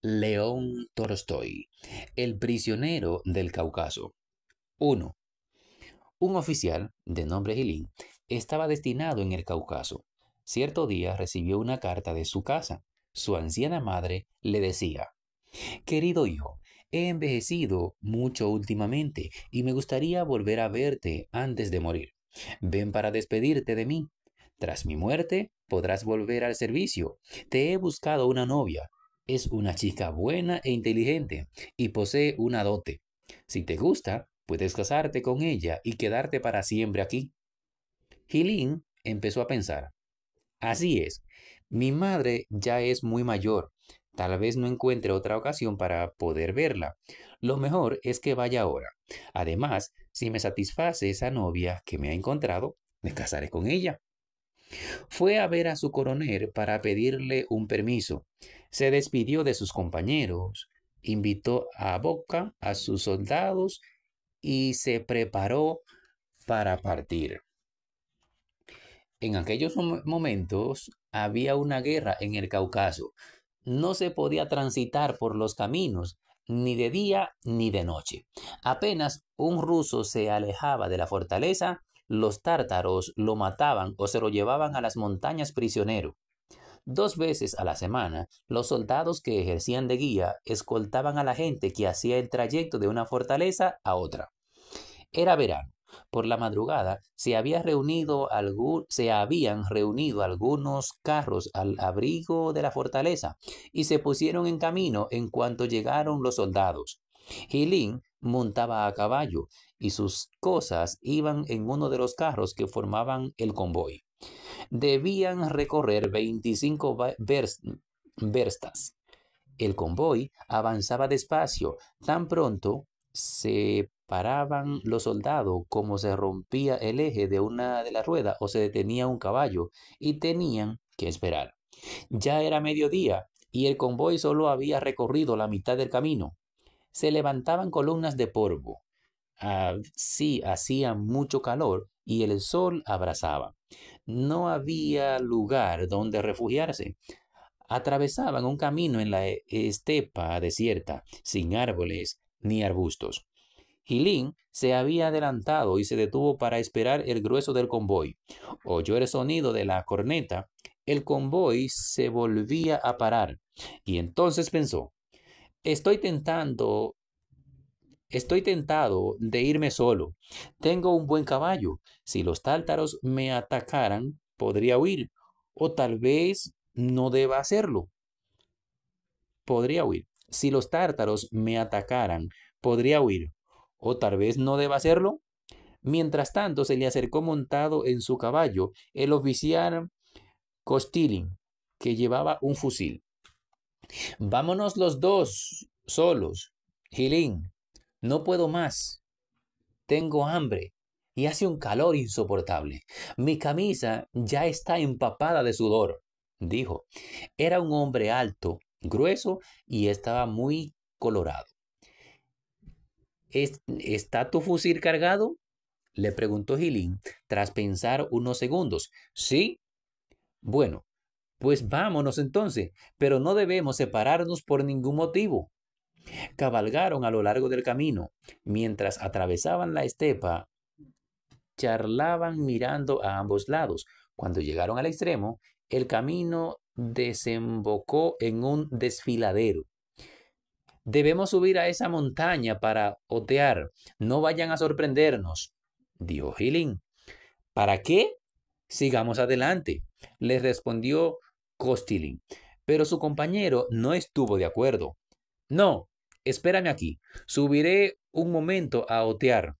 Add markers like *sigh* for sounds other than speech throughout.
León Tolstoy, El prisionero del Cáucaso. 1. Un oficial, de nombre Gilín, estaba destinado en el Cáucaso. Cierto día recibió una carta de su casa. Su anciana madre le decía, Querido hijo, he envejecido mucho últimamente y me gustaría volver a verte antes de morir. Ven para despedirte de mí. Tras mi muerte, podrás volver al servicio. Te he buscado una novia, es una chica buena e inteligente y posee una dote. Si te gusta, puedes casarte con ella y quedarte para siempre aquí. Gilín empezó a pensar. Así es, mi madre ya es muy mayor. Tal vez no encuentre otra ocasión para poder verla. Lo mejor es que vaya ahora. Además, si me satisface esa novia que me ha encontrado, me casaré con ella. Fue a ver a su coronel para pedirle un permiso se despidió de sus compañeros, invitó a Boca a sus soldados y se preparó para partir. En aquellos momentos había una guerra en el Cáucaso. No se podía transitar por los caminos, ni de día ni de noche. Apenas un ruso se alejaba de la fortaleza, los tártaros lo mataban o se lo llevaban a las montañas prisionero. Dos veces a la semana, los soldados que ejercían de guía escoltaban a la gente que hacía el trayecto de una fortaleza a otra. Era verano. Por la madrugada se, habían reunido algunos carros al abrigo de la fortaleza y se pusieron en camino en cuanto llegaron los soldados. Hilin montaba a caballo y sus cosas iban en uno de los carros que formaban el convoy. Debían recorrer 25 verstas. El convoy avanzaba despacio. Tan pronto se paraban los soldados como se rompía el eje de una de las ruedas o se detenía un caballo y tenían que esperar. Ya era mediodía y el convoy solo había recorrido la mitad del camino. Se levantaban columnas de polvo. Así hacía mucho calor y el sol abrasaba no había lugar donde refugiarse. Atravesaban un camino en la e, estepa desierta, sin árboles ni arbustos. Gilín se había adelantado y se detuvo para esperar el grueso del convoy. Oyó el sonido de la corneta. El convoy se volvía a parar y entonces pensó, estoy tentando Estoy tentado de irme solo. Tengo un buen caballo. Si los tártaros me atacaran, podría huir. O tal vez no deba hacerlo. Podría huir. Si los tártaros me atacaran, podría huir. O tal vez no deba hacerlo. Mientras tanto, se le acercó montado en su caballo el oficial Costilin, que llevaba un fusil. Vámonos los dos, solos. Gilín, no puedo más. Tengo hambre y hace un calor insoportable. Mi camisa ya está empapada de sudor, dijo. Era un hombre alto, grueso y estaba muy colorado. ¿Está tu fusil cargado? le preguntó Gilín tras pensar unos segundos. ¿Sí? Bueno, pues vámonos entonces, pero no debemos separarnos por ningún motivo. Cabalgaron a lo largo del camino. Mientras atravesaban la estepa, charlaban mirando a ambos lados. Cuando llegaron al extremo, el camino desembocó en un desfiladero. Debemos subir a esa montaña para otear. No vayan a sorprendernos, dijo Hilin. ¿Para qué? Sigamos adelante, les respondió kostilin, Pero su compañero no estuvo de acuerdo. No, espérame aquí, subiré un momento a otear.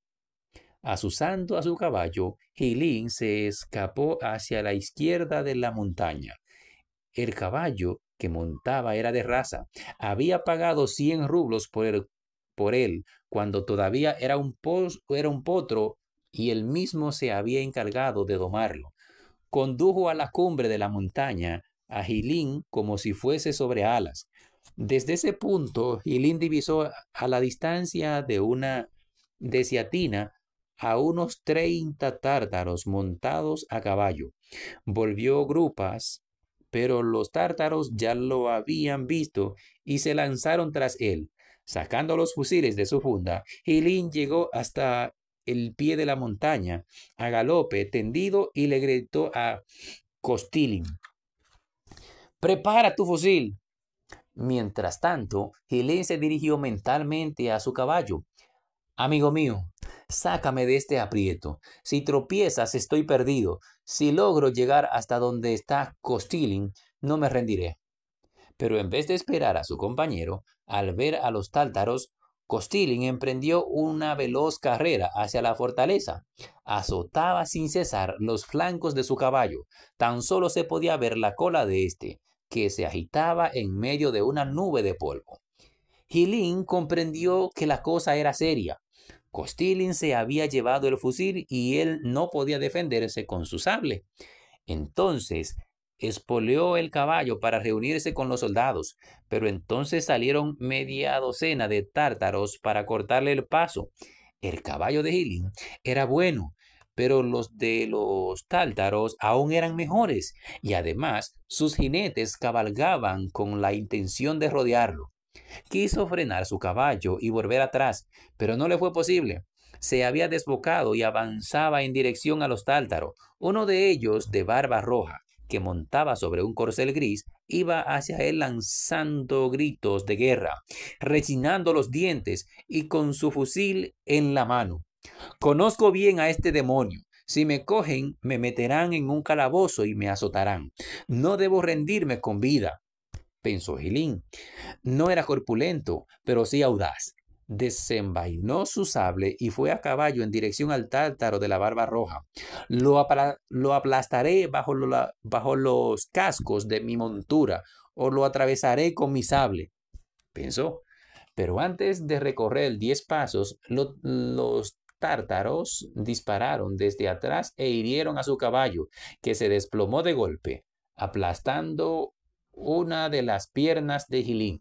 Asusando a su caballo, Gilín se escapó hacia la izquierda de la montaña. El caballo que montaba era de raza. Había pagado cien rublos por él, cuando todavía era un, era un potro y él mismo se había encargado de domarlo. Condujo a la cumbre de la montaña a Gilín como si fuese sobre alas. Desde ese punto, Hilin divisó a la distancia de una desiatina a unos 30 tártaros montados a caballo. Volvió grupas, pero los tártaros ya lo habían visto y se lanzaron tras él. Sacando los fusiles de su funda, Hilin llegó hasta el pie de la montaña, a galope, tendido, y le gritó a Costilin. Prepara tu fusil, Mientras tanto, Gilén se dirigió mentalmente a su caballo. Amigo mío, sácame de este aprieto. Si tropiezas, estoy perdido. Si logro llegar hasta donde está Costilin, no me rendiré. Pero en vez de esperar a su compañero, al ver a los tártaros, Costilin emprendió una veloz carrera hacia la fortaleza. Azotaba sin cesar los flancos de su caballo. Tan solo se podía ver la cola de éste que se agitaba en medio de una nube de polvo. Hilin comprendió que la cosa era seria. Costilin se había llevado el fusil y él no podía defenderse con su sable. Entonces espoleó el caballo para reunirse con los soldados, pero entonces salieron media docena de tártaros para cortarle el paso. El caballo de Hilin era bueno, pero los de los tártaros aún eran mejores, y además sus jinetes cabalgaban con la intención de rodearlo. Quiso frenar su caballo y volver atrás, pero no le fue posible. Se había desbocado y avanzaba en dirección a los tártaros. Uno de ellos, de barba roja, que montaba sobre un corcel gris, iba hacia él lanzando gritos de guerra, rechinando los dientes y con su fusil en la mano. Conozco bien a este demonio. Si me cogen, me meterán en un calabozo y me azotarán. No debo rendirme con vida, pensó Gilín. No era corpulento, pero sí audaz. Desenvainó su sable y fue a caballo en dirección al tártaro de la barba roja. Lo, aplastaré bajo, los cascos de mi montura o lo atravesaré con mi sable, pensó. Pero antes de recorrer diez pasos, los tártaros dispararon desde atrás e hirieron a su caballo, que se desplomó de golpe, aplastando una de las piernas de Gilín.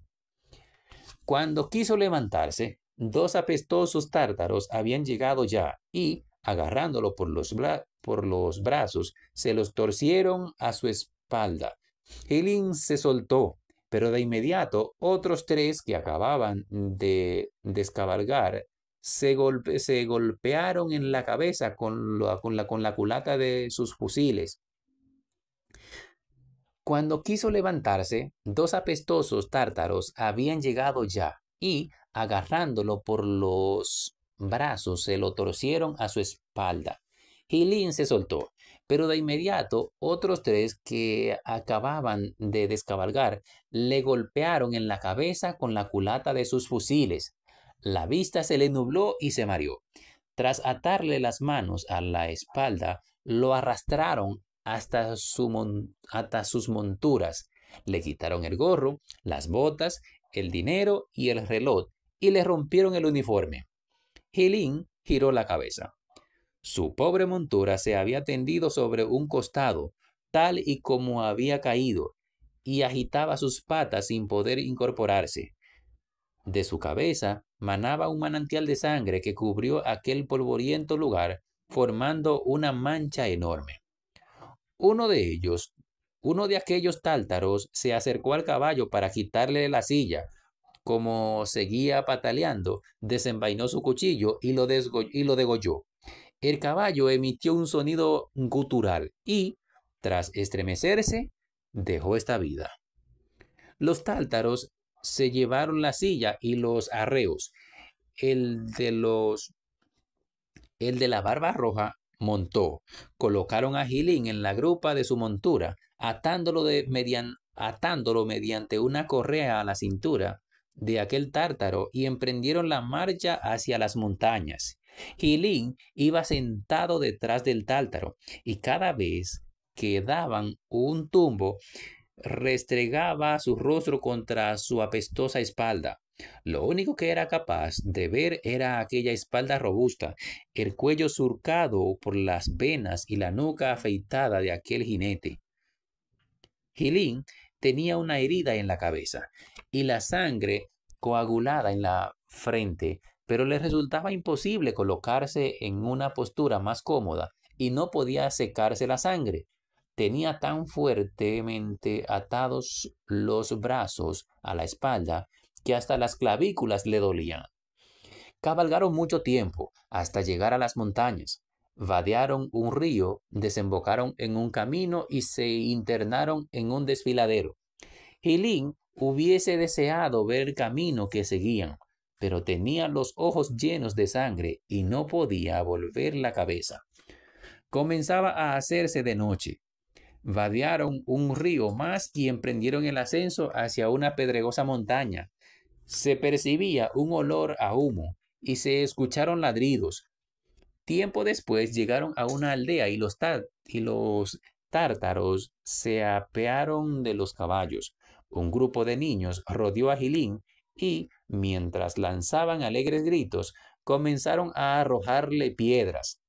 Cuando quiso levantarse, dos apestosos tártaros habían llegado ya y, agarrándolo por los, por los brazos, se los torcieron a su espalda. Gilín se soltó, pero de inmediato otros tres que acababan de descabalgar se, golpearon en la cabeza con la, culata de sus fusiles. Cuando quiso levantarse, dos apestosos tártaros habían llegado ya y, agarrándolo por los brazos, se lo torcieron a su espalda. Hilin se soltó, pero de inmediato otros tres que acababan de descabalgar le golpearon en la cabeza con la culata de sus fusiles. La vista se le nubló y se mareó. Tras atarle las manos a la espalda, lo arrastraron hasta, hasta sus monturas. Le quitaron el gorro, las botas, el dinero y el reloj y le rompieron el uniforme. Gilín giró la cabeza. Su pobre montura se había tendido sobre un costado, tal y como había caído, y agitaba sus patas sin poder incorporarse. De su cabeza manaba un manantial de sangre que cubrió aquel polvoriento lugar, formando una mancha enorme. Uno de ellos, uno de aquellos táltaros, se acercó al caballo para quitarle la silla. Como seguía pataleando, desenvainó su cuchillo y lo, y lo degolló. El caballo emitió un sonido gutural y, tras estremecerse, dejó esta vida. Los táltaros se llevaron la silla y los arreos. El de los el de la barba roja montó. Colocaron a Gilín en la grupa de su montura, atándolo, de atándolo mediante una correa a la cintura de aquel tártaro y emprendieron la marcha hacia las montañas. Gilín iba sentado detrás del tártaro y cada vez que daban un tumbo restregaba su rostro contra su apestosa espalda. Lo único que era capaz de ver era aquella espalda robusta, el cuello surcado por las venas y la nuca afeitada de aquel jinete. Gilín tenía una herida en la cabeza y la sangre coagulada en la frente, pero le resultaba imposible colocarse en una postura más cómoda y no podía secarse la sangre tenía tan fuertemente atados los brazos a la espalda que hasta las clavículas le dolían. Cabalgaron mucho tiempo hasta llegar a las montañas, vadearon un río, desembocaron en un camino y se internaron en un desfiladero. Hilín hubiese deseado ver el camino que seguían, pero tenía los ojos llenos de sangre y no podía volver la cabeza. Comenzaba a hacerse de noche vadearon un río más y emprendieron el ascenso hacia una pedregosa montaña. Se percibía un olor a humo y se escucharon ladridos. Tiempo después llegaron a una aldea y los, y los tártaros se apearon de los caballos. Un grupo de niños rodeó a Gilín y, mientras lanzaban alegres gritos, comenzaron a arrojarle piedras.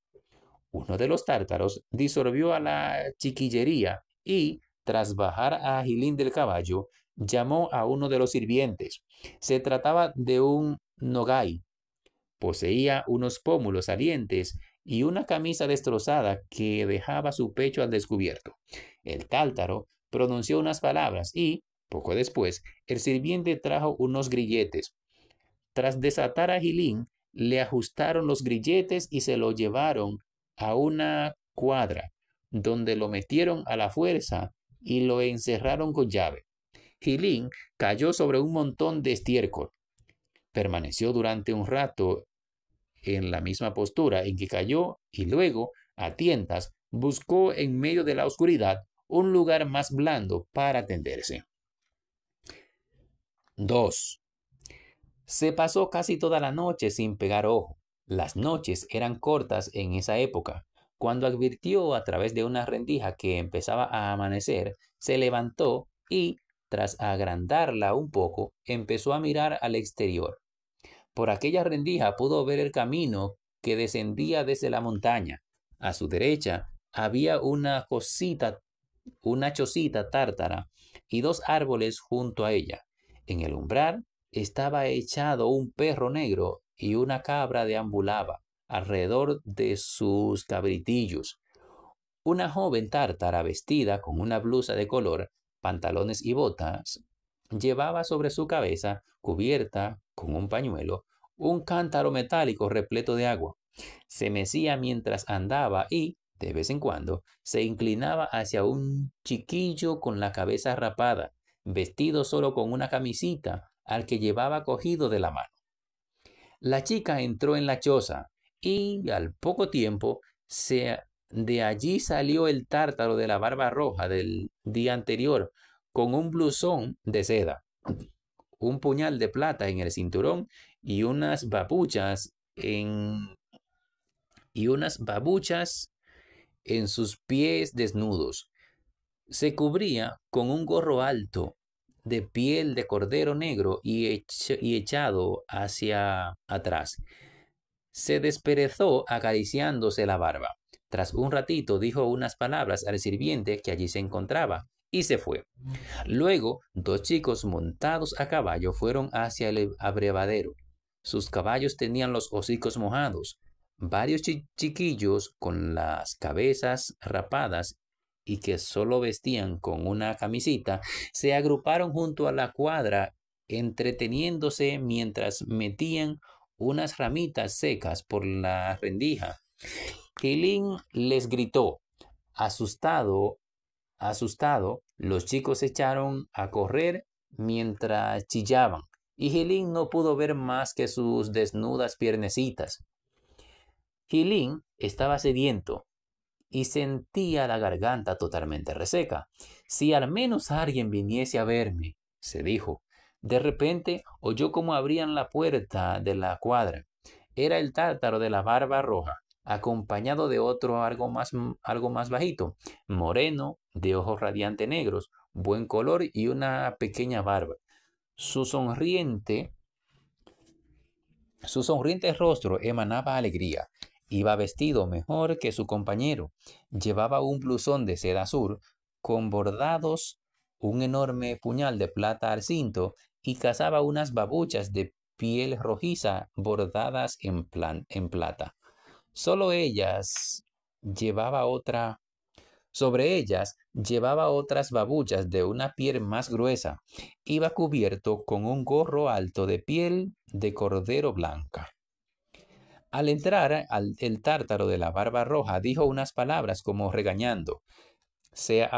Uno de los tártaros disolvió a la chiquillería y, tras bajar a Agilín del caballo, llamó a uno de los sirvientes. Se trataba de un nogai. Poseía unos pómulos salientes y una camisa destrozada que dejaba su pecho al descubierto. El tártaro pronunció unas palabras y, poco después, el sirviente trajo unos grilletes. Tras desatar a Gilín, le ajustaron los grilletes y se lo llevaron a una cuadra, donde lo metieron a la fuerza y lo encerraron con llave. Gilín cayó sobre un montón de estiércol. Permaneció durante un rato en la misma postura en que cayó y luego, a tientas, buscó en medio de la oscuridad un lugar más blando para tenderse. 2. Se pasó casi toda la noche sin pegar ojo. Las noches eran cortas en esa época. Cuando advirtió a través de una rendija que empezaba a amanecer, se levantó y, tras agrandarla un poco, empezó a mirar al exterior. Por aquella rendija pudo ver el camino que descendía desde la montaña. A su derecha había una cosita, una chocita tártara y dos árboles junto a ella. En el umbral estaba echado un perro negro y una cabra deambulaba alrededor de sus cabritillos. Una joven tártara vestida con una blusa de color, pantalones y botas, llevaba sobre su cabeza, cubierta con un pañuelo, un cántaro metálico repleto de agua. Se mecía mientras andaba y, de vez en cuando, se inclinaba hacia un chiquillo con la cabeza rapada, vestido solo con una camisita, al que llevaba cogido de la mano. La chica entró en la choza y al poco tiempo de allí salió el tártaro de la barba roja del día anterior con un blusón de seda, un puñal de plata en el cinturón y unas babuchas en y unas babuchas en sus pies desnudos. Se cubría con un gorro alto de piel de cordero negro y, echado hacia atrás. Se desperezó acariciándose la barba. Tras un ratito dijo unas palabras al sirviente que allí se encontraba y se fue. Luego, dos chicos montados a caballo fueron hacia el abrevadero. Sus caballos tenían los hocicos mojados. Varios chiquillos con las cabezas rapadas y que solo vestían con una camisita, se agruparon junto a la cuadra entreteniéndose mientras metían unas ramitas secas por la rendija. Gilín les gritó. Asustado, asustado, los chicos se echaron a correr mientras chillaban, y Gilín no pudo ver más que sus desnudas piernecitas. Gilín estaba sediento, y sentía la garganta totalmente reseca. Si al menos alguien viniese a verme, se dijo. De repente oyó cómo abrían la puerta de la cuadra. Era el tártaro de la barba roja, acompañado de otro algo más, algo más bajito, moreno, de ojos radiante negros, buen color y una pequeña barba. Su sonriente, su sonriente rostro emanaba alegría Iba vestido mejor que su compañero. Llevaba un blusón de seda azul con bordados, un enorme puñal de plata al cinto y cazaba unas babuchas de piel rojiza bordadas en, en plata. Solo ellas llevaba otra sobre ellas llevaba otras babuchas de una piel más gruesa. Iba cubierto con un gorro alto de piel de cordero blanca. Al entrar, al, el tártaro de la barba roja dijo unas palabras como regañando. Se,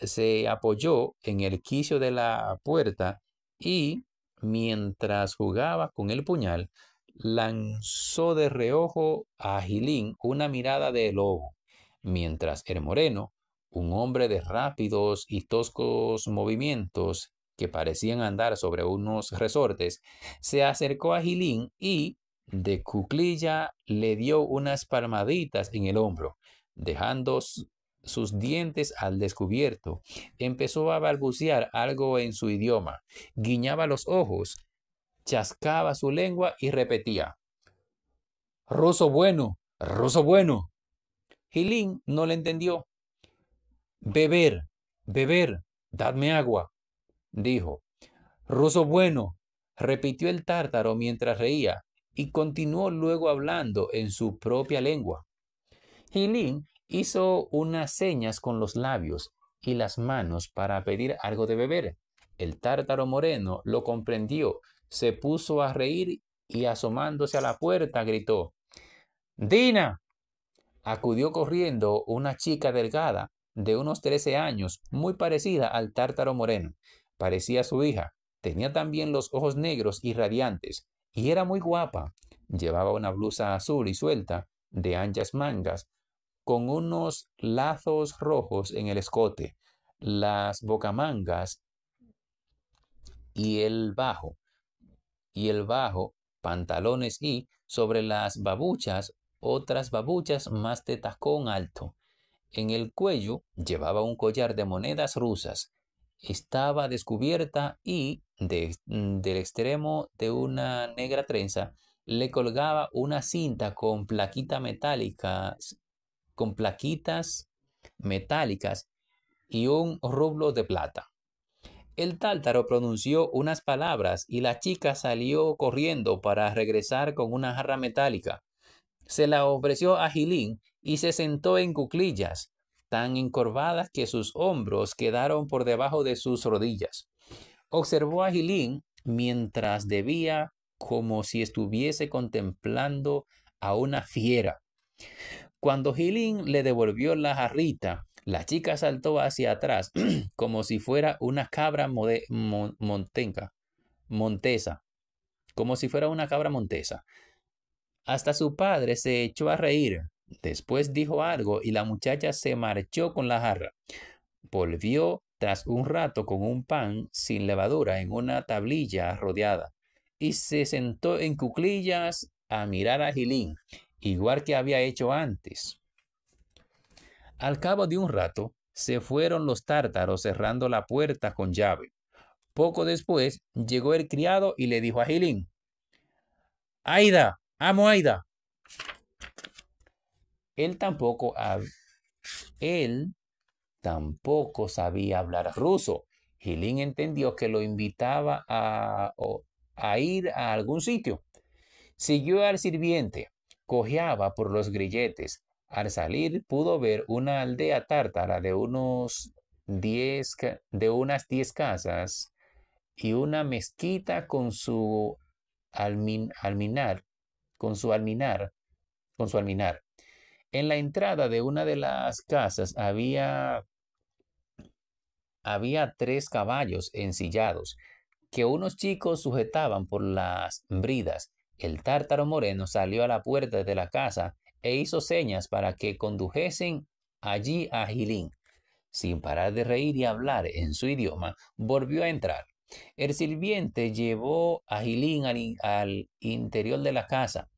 se apoyó en el quicio de la puerta y, mientras jugaba con el puñal, lanzó de reojo a Gilín una mirada de lobo, mientras el moreno, un hombre de rápidos y toscos movimientos que parecían andar sobre unos resortes, se acercó a Gilín y, de cuclilla le dio unas palmaditas en el hombro, dejando sus dientes al descubierto. Empezó a balbucear algo en su idioma, guiñaba los ojos, chascaba su lengua y repetía. Ruso bueno, ruso bueno. Gilín no le entendió. Beber, beber, dadme agua, dijo. Ruso bueno, repitió el tártaro mientras reía y continuó luego hablando en su propia lengua. Gilín hizo unas señas con los labios y las manos para pedir algo de beber. El tártaro moreno lo comprendió, se puso a reír y asomándose a la puerta gritó Dina. Acudió corriendo una chica delgada de unos 13 años, muy parecida al tártaro moreno. Parecía su hija. Tenía también los ojos negros y radiantes, y era muy guapa. Llevaba una blusa azul y suelta, de anchas mangas, con unos lazos rojos en el escote, las bocamangas y el bajo, y el bajo, pantalones y, sobre las babuchas, otras babuchas más de tacón alto. En el cuello llevaba un collar de monedas rusas. Estaba descubierta y Mm, del extremo de una negra trenza le colgaba una cinta con plaquita metálica, con plaquitas metálicas y un rublo de plata. El tártaro pronunció unas palabras y la chica salió corriendo para regresar con una jarra metálica. Se la ofreció a Gilín y se sentó en cuclillas, tan encorvadas que sus hombros quedaron por debajo de sus rodillas. Observó a Gilín mientras debía como si estuviese contemplando a una fiera. Cuando Gilín le devolvió la jarrita, la chica saltó hacia atrás *clears throat* como si fuera una cabra montesa, como si fuera una cabra montesa. Hasta su padre se echó a reír. Después dijo algo y la muchacha se marchó con la jarra. Volvió tras un rato con un pan sin levadura en una tablilla rodeada, y se sentó en cuclillas a mirar a Gilín, igual que había hecho antes. Al cabo de un rato, se fueron los tártaros cerrando la puerta con llave. Poco después llegó el criado y le dijo a Gilín, Aida, amo Aida. Él tampoco, él tampoco sabía hablar ruso. Gilín entendió que lo invitaba a, ir a algún sitio. Siguió al sirviente, cojeaba por los grilletes. Al salir pudo ver una aldea tártara de, unos diez, de unas diez casas y una mezquita con su alminar, con su alminar, con su alminar. En la entrada de una de las casas había había tres caballos ensillados que unos chicos sujetaban por las bridas. El tártaro moreno salió a la puerta de la casa e hizo señas para que condujesen allí a Gilín. Sin parar de reír y hablar en su idioma, volvió a entrar. El sirviente llevó a Gilín al interior de la casa.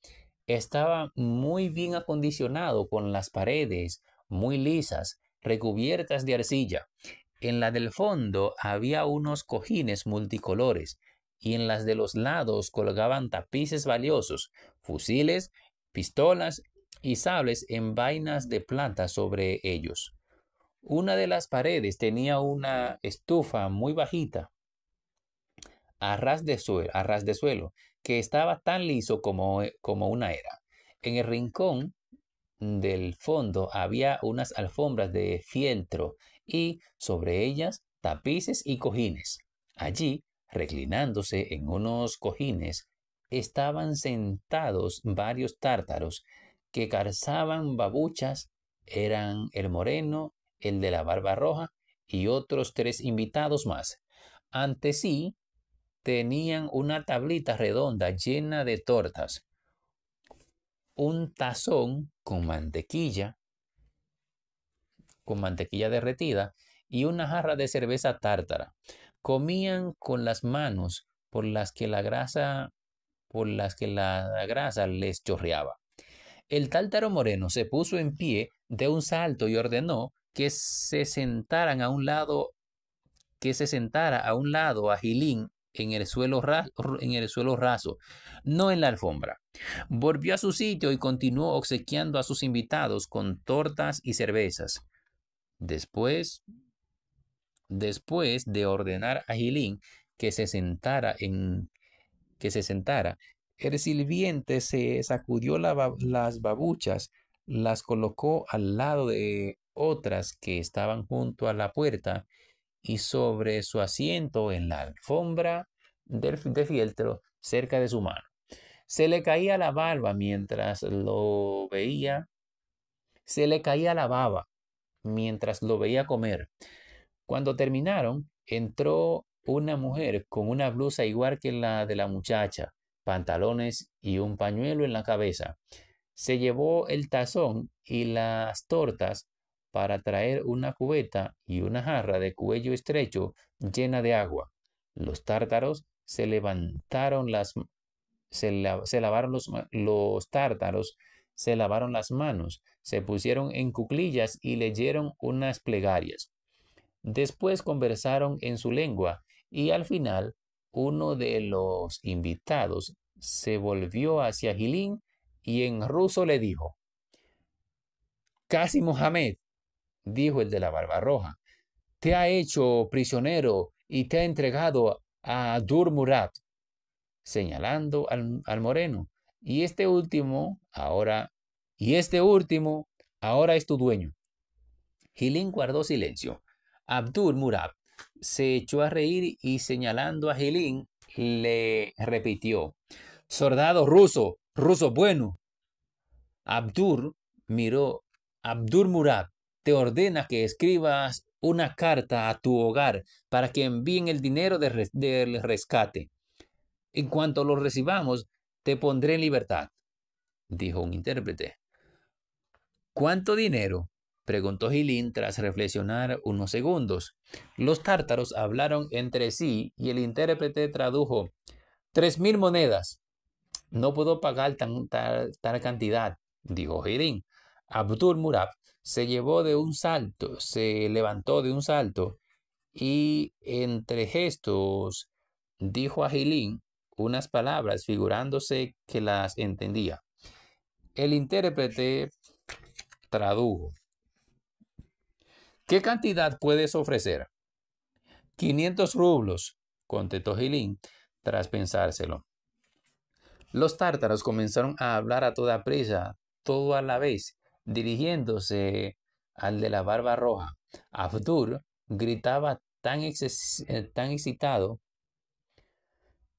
Estaba muy bien acondicionado con las paredes muy lisas, recubiertas de arcilla. En la del fondo había unos cojines multicolores y en las de los lados colgaban tapices valiosos, fusiles, pistolas y sables en vainas de plata sobre ellos. Una de las paredes tenía una estufa muy bajita, a ras de suelo, ras de suelo que estaba tan liso como, eh, como una era. En el rincón del fondo había unas alfombras de fieltro y sobre ellas tapices y cojines. Allí, reclinándose en unos cojines, estaban sentados varios tártaros que calzaban babuchas, eran el moreno, el de la barba roja y otros tres invitados más. Ante sí tenían una tablita redonda llena de tortas, un tazón con mantequilla, con mantequilla derretida y una jarra de cerveza tártara. Comían con las manos por las que la grasa por las que la grasa les chorreaba. El tártaro moreno se puso en pie de un salto y ordenó que se sentaran a un lado que se sentara a un lado a Gilín en el, suelo en el suelo raso, no en la alfombra. Volvió a su sitio y continuó obsequiando a sus invitados con tortas y cervezas. Después, después de ordenar a Gilín que se sentara en que se sentara, el sirviente se sacudió las babuchas, las colocó al lado de otras que estaban junto a la puerta y sobre su asiento en la alfombra de fieltro cerca de su mano. Se le caía la barba mientras lo veía. Se le caía la baba mientras lo veía comer. Cuando terminaron, entró una mujer con una blusa igual que la de la muchacha, pantalones y un pañuelo en la cabeza. Se llevó el tazón y las tortas para traer una cubeta y una jarra de cuello estrecho llena de agua. Los tártaros se levantaron las se, lavaron los, los tártaros se lavaron las manos se pusieron en cuclillas y leyeron unas plegarias. Después conversaron en su lengua y al final uno de los invitados se volvió hacia Gilín y en ruso le dijo, Casi Mohamed, dijo el de la barba roja, te ha hecho prisionero y te ha entregado a Dur señalando al moreno, y este último, ahora y este último ahora es tu dueño. Gilín guardó silencio. Abdul Murad se echó a reír y señalando a Gilín le repitió, Soldado ruso, ruso bueno. Abdur miró, Abdur Murad, te ordena que escribas una carta a tu hogar para que envíen el dinero del rescate. En cuanto lo recibamos, te pondré en libertad, dijo un intérprete. ¿Cuánto dinero? preguntó Gilín tras reflexionar unos segundos. Los tártaros hablaron entre sí y el intérprete tradujo tres mil monedas. No puedo pagar tan tal, cantidad, dijo Gilín. Abdul Murab se llevó de un salto, se levantó de un salto y entre gestos dijo a Gilín unas palabras figurándose que las entendía. El intérprete tradujo. ¿Qué cantidad puedes ofrecer? 500 rublos, contestó Gilín tras pensárselo. Los tártaros comenzaron a hablar a toda prisa, todo a la vez, dirigiéndose al de la barba roja. Abdur gritaba tan, eh, tan excitado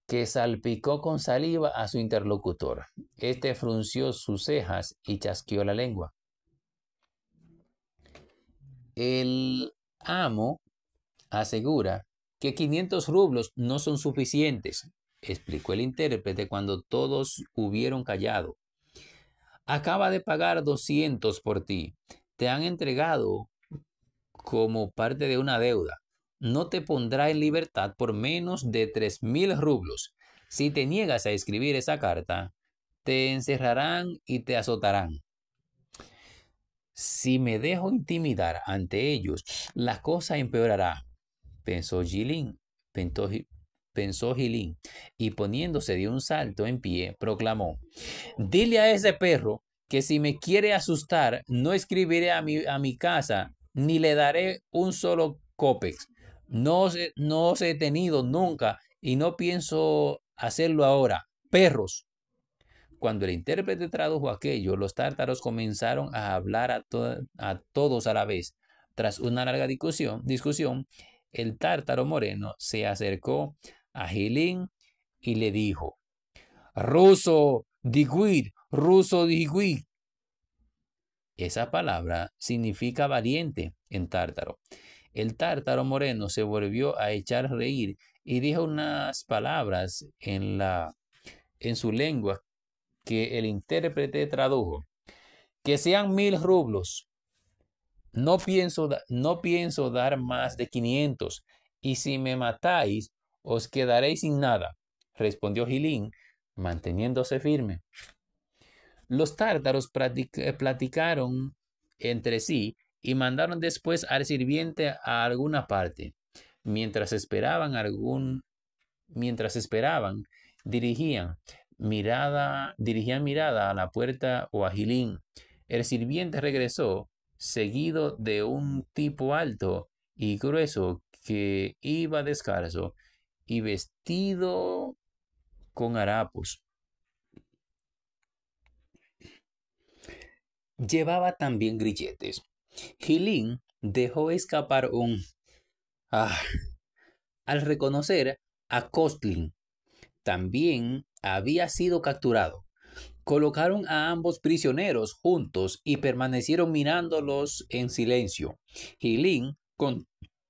que salpicó con saliva a su interlocutor. Este frunció sus cejas y chasqueó la lengua. El amo asegura que 500 rublos no son suficientes, explicó el intérprete cuando todos hubieron callado. Acaba de pagar 200 por ti. Te han entregado como parte de una deuda. No te pondrá en libertad por menos de 3.000 rublos. Si te niegas a escribir esa carta, te encerrarán y te azotarán. Si me dejo intimidar ante ellos, la cosa empeorará, pensó Jilin. pensó Gilín, y poniéndose de un salto en pie, proclamó, dile a ese perro que si me quiere asustar, no escribiré a mi, a mi casa, ni le daré un solo copex. No, no os he tenido nunca y no pienso hacerlo ahora. Perros, cuando el intérprete tradujo aquello, los tártaros comenzaron a hablar a, todos a la vez. Tras una larga discusión, discusión, el tártaro moreno se acercó a Gilín y le dijo, Ruso, diguid, ruso, diguid. Esa palabra significa valiente en tártaro. El tártaro moreno se volvió a echar reír y dijo unas palabras en, la, en su lengua que el intérprete tradujo. Que sean mil rublos. No pienso, no pienso dar más de quinientos. Y si me matáis, os quedaréis sin nada, respondió Gilín, manteniéndose firme. Los tártaros platicaron entre sí y mandaron después al sirviente a alguna parte. Mientras esperaban algún mientras esperaban, dirigían mirada, dirigía mirada a la puerta o a Gilín. El sirviente regresó, seguido de un tipo alto y grueso que iba descalzo y vestido con harapos. Llevaba también grilletes. Gilín dejó escapar un ah, al reconocer a Costlin. También había sido capturado. Colocaron a ambos prisioneros juntos y permanecieron mirándolos en silencio. con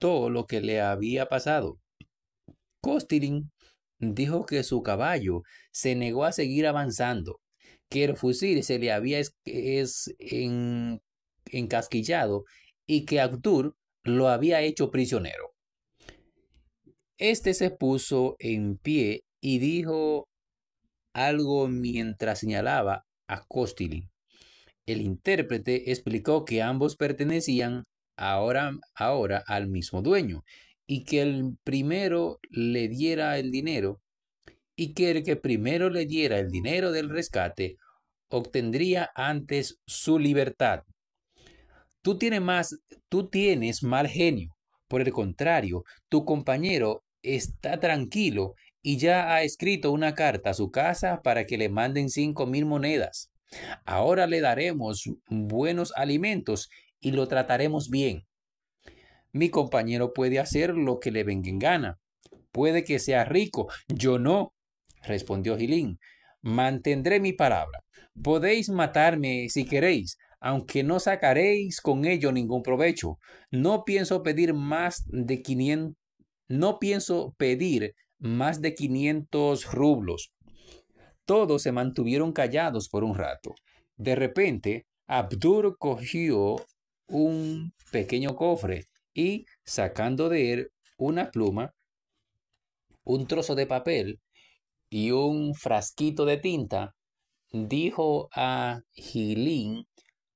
contó lo que le había pasado. Costilin dijo que su caballo se negó a seguir avanzando, que el fusil se le había es, en, encasquillado y que Abdur lo había hecho prisionero. Este se puso en pie y dijo algo mientras señalaba a Costilin. El intérprete explicó que ambos pertenecían ahora, ahora al mismo dueño y que el primero le diera el dinero y que el que primero le diera el dinero del rescate obtendría antes su libertad. Tú tienes más, tú tienes mal genio. Por el contrario, tu compañero está tranquilo y ya ha escrito una carta a su casa para que le manden cinco mil monedas. Ahora le daremos buenos alimentos y lo trataremos bien. Mi compañero puede hacer lo que le venga en gana. Puede que sea rico, yo no, respondió Gilín. Mantendré mi palabra. Podéis matarme si queréis, aunque no sacaréis con ello ningún provecho. No pienso pedir más de 500 no pienso pedir más de 500 rublos. Todos se mantuvieron callados por un rato. De repente, Abdur cogió un pequeño cofre y, sacando de él una pluma, un trozo de papel y un frasquito de tinta, dijo a Gilín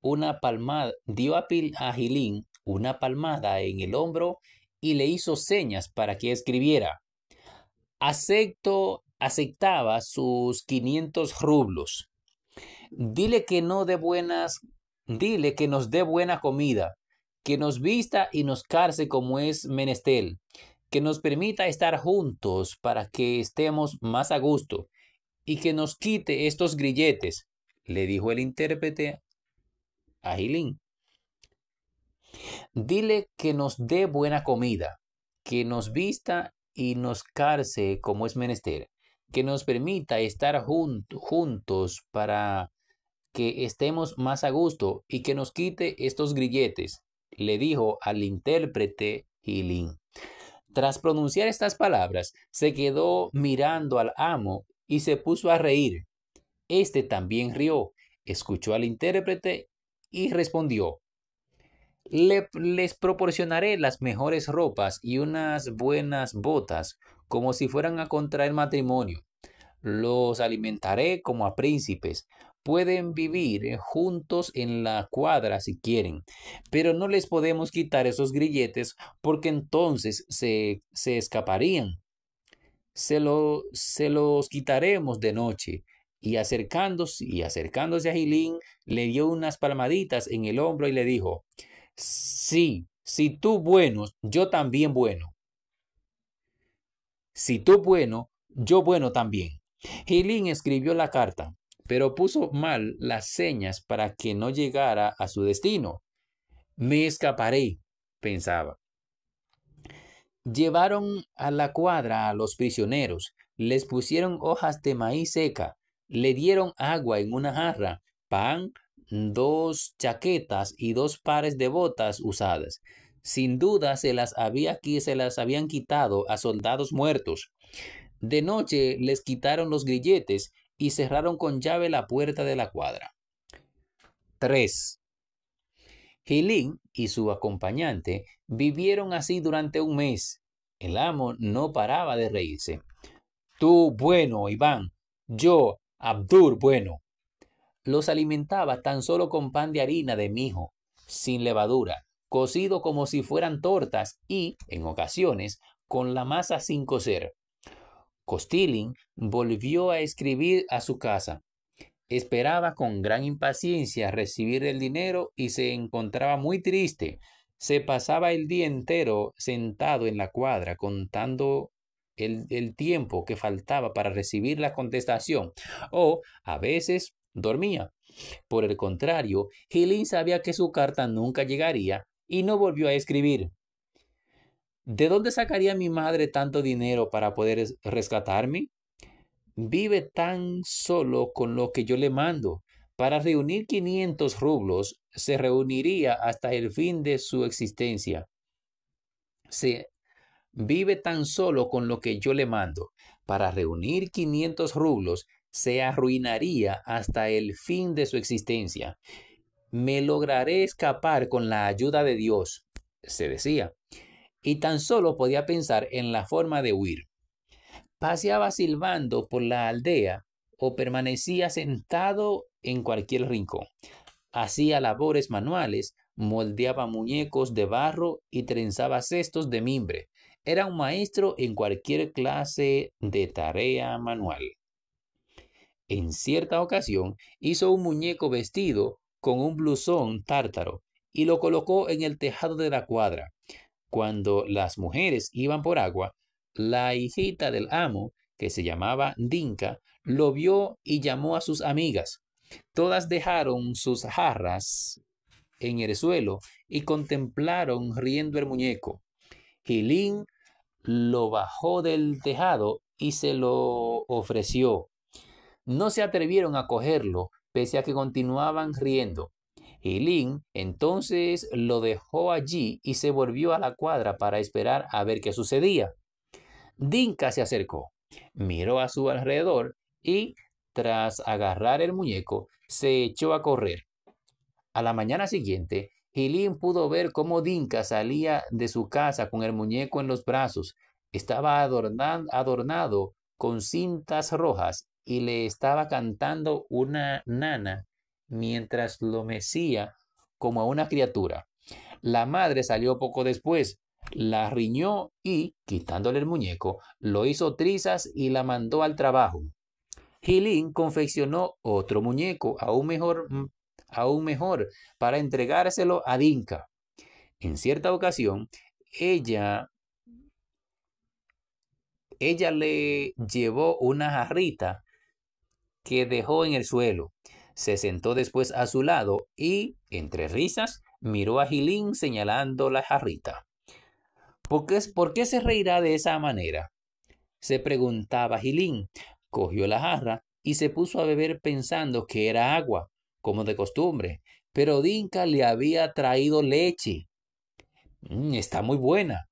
una palmada, dio a, Gilín una palmada en el hombro y le hizo señas para que escribiera acepto, aceptaba sus 500 rublos. Dile que no dé buenas, dile que nos dé buena comida, que nos vista y nos carce como es menestel que nos permita estar juntos para que estemos más a gusto y que nos quite estos grilletes, le dijo el intérprete a Gilín. Dile que nos dé buena comida, que nos vista y nos carce como es menester, que nos permita estar juntos para que estemos más a gusto y que nos quite estos grilletes, le dijo al intérprete Hilín. Tras pronunciar estas palabras, se quedó mirando al amo y se puso a reír. Este también rió, escuchó al intérprete y respondió les proporcionaré las mejores ropas y unas buenas botas, como si fueran a contraer matrimonio. Los alimentaré como a príncipes. Pueden vivir eh, juntos en la cuadra si quieren, pero no les podemos quitar esos grilletes porque entonces se, se escaparían. Se, se los quitaremos de noche y acercándose y acercándose a Gilín le dio unas palmaditas en el hombro y le dijo Sí, si tú bueno, yo también bueno. Si tú bueno, yo bueno también. Gilín escribió la carta, pero puso mal las señas para que no llegara a su destino. Me escaparé, pensaba. Llevaron a la cuadra a los prisioneros, les pusieron hojas de maíz seca, le dieron agua en una jarra, pan, dos chaquetas y dos pares de botas usadas. Sin duda se las había aquí, se las habían quitado a soldados muertos. De noche les quitaron los grilletes y cerraron con llave la puerta de la cuadra. 3. Gilín y su acompañante vivieron así durante un mes. El amo no paraba de reírse. Tú bueno, Iván. Yo, Abdur bueno los alimentaba tan solo con pan de harina de mijo, sin levadura, cocido como si fueran tortas y, en ocasiones, con la masa sin cocer. Costilin volvió a escribir a su casa. Esperaba con gran impaciencia recibir el dinero y se encontraba muy triste. Se pasaba el día entero sentado en la cuadra contando el, el tiempo que faltaba para recibir la contestación o, a veces, dormía. Por el contrario, Helen sabía que su carta nunca llegaría y no volvió a escribir. ¿De dónde sacaría mi madre tanto dinero para poder rescatarme? Vive tan solo con lo que yo le mando. Para reunir 500 rublos se reuniría hasta el fin de su existencia. Se vive tan solo con lo que yo le mando. Para reunir 500 rublos se arruinaría hasta el fin de su existencia. Me lograré escapar con la ayuda de Dios, se decía, y tan solo podía pensar en la forma de huir. Paseaba silbando por la aldea o permanecía sentado en cualquier rincón. Hacía labores manuales, moldeaba muñecos de barro y trenzaba cestos de mimbre. Era un maestro en cualquier clase de tarea manual en cierta ocasión, hizo un muñeco vestido con un blusón tártaro y lo colocó en el tejado de la cuadra. Cuando las mujeres iban por agua, la hijita del amo, que se llamaba Dinka, lo vio y llamó a sus amigas. Todas dejaron sus jarras en el suelo y contemplaron riendo el muñeco. Gilín lo bajó del tejado y se lo ofreció no se atrevieron a cogerlo, pese a que continuaban riendo. Hilin entonces lo dejó allí y se volvió a la cuadra para esperar a ver qué sucedía. Dinka se acercó, miró a su alrededor y, tras agarrar el muñeco, se echó a correr. A la mañana siguiente, Hilin pudo ver cómo Dinka salía de su casa con el muñeco en los brazos. Estaba adornado con cintas rojas y le estaba cantando una nana mientras lo mecía como a una criatura. La madre salió poco después, la riñó y, quitándole el muñeco, lo hizo trizas y la mandó al trabajo. Gilín confeccionó otro muñeco, aún mejor, mm, aún mejor, para entregárselo a Dinka. En cierta ocasión, ella, ella le llevó una jarrita que dejó en el suelo. Se sentó después a su lado y, entre risas, miró a Gilín señalando la jarrita. ¿Por qué, ¿Por qué se reirá de esa manera? se preguntaba Gilín. Cogió la jarra y se puso a beber pensando que era agua, como de costumbre, pero Dinka le había traído leche. Mm, está muy buena,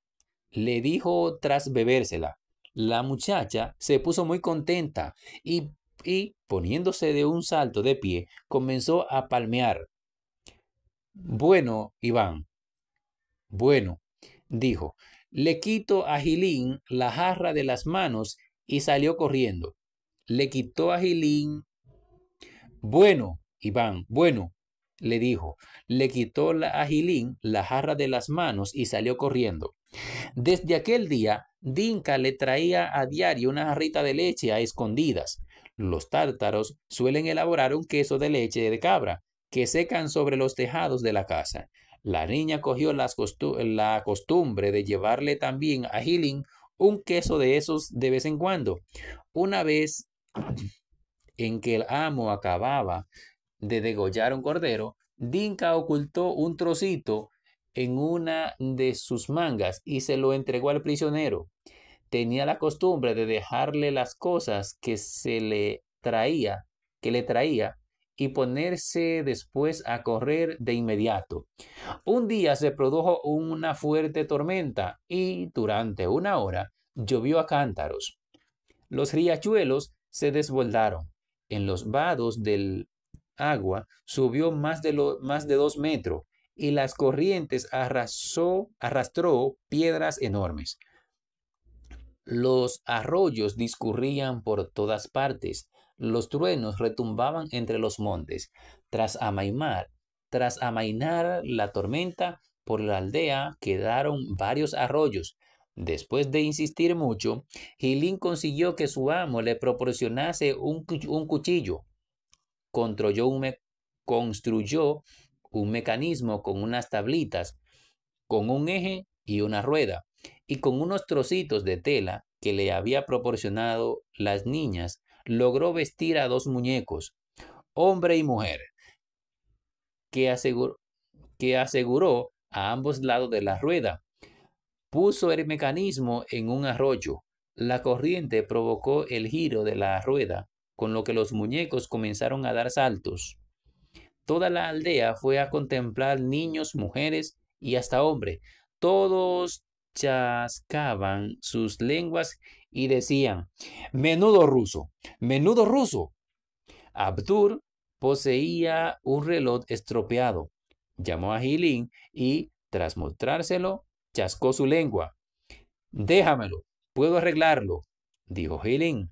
le dijo tras bebérsela. La muchacha se puso muy contenta y poniéndose de un salto de pie, comenzó a palmear. Bueno, Iván. Bueno, dijo. Le quito a Gilín la jarra de las manos y salió corriendo. Le quitó a Gilín. Bueno, Iván, bueno, le dijo. Le quitó a Gilín la jarra de las manos y salió corriendo. Desde aquel día, Dinka le traía a diario una jarrita de leche a escondidas. Los tártaros suelen elaborar un queso de leche de cabra que secan sobre los tejados de la casa. La niña cogió la costumbre de llevarle también a Hilin un queso de esos de vez en cuando. Una vez en que el amo acababa de degollar un cordero, Dinka ocultó un trocito en una de sus mangas y se lo entregó al prisionero tenía la costumbre de dejarle las cosas que se le traía, que le traía, y ponerse después a correr de inmediato. Un día se produjo una fuerte tormenta y durante una hora llovió a cántaros. Los riachuelos se desbordaron. En los vados del agua subió más de, lo, más de dos metros y las corrientes arrasó, arrastró piedras enormes. Los arroyos discurrían por todas partes, los truenos retumbaban entre los montes. Tras amaimar, tras amainar la tormenta, por la aldea quedaron varios arroyos. Después de insistir mucho, Gilín consiguió que su amo le proporcionase un, cuchillo. construyó un mecanismo con unas tablitas, con un eje y una rueda y con unos trocitos de tela que le había proporcionado las niñas, logró vestir a dos muñecos, hombre y mujer, que aseguró, que aseguró a ambos lados de la rueda. Puso el mecanismo en un arroyo. La corriente provocó el giro de la rueda, con lo que los muñecos comenzaron a dar saltos. Toda la aldea fue a contemplar niños, mujeres y hasta hombres, todos chascaban sus lenguas y decían, menudo ruso, menudo ruso. Abdur poseía un reloj estropeado. Llamó a Gilín y, tras mostrárselo, chascó su lengua. Déjamelo, puedo arreglarlo, dijo Gilín.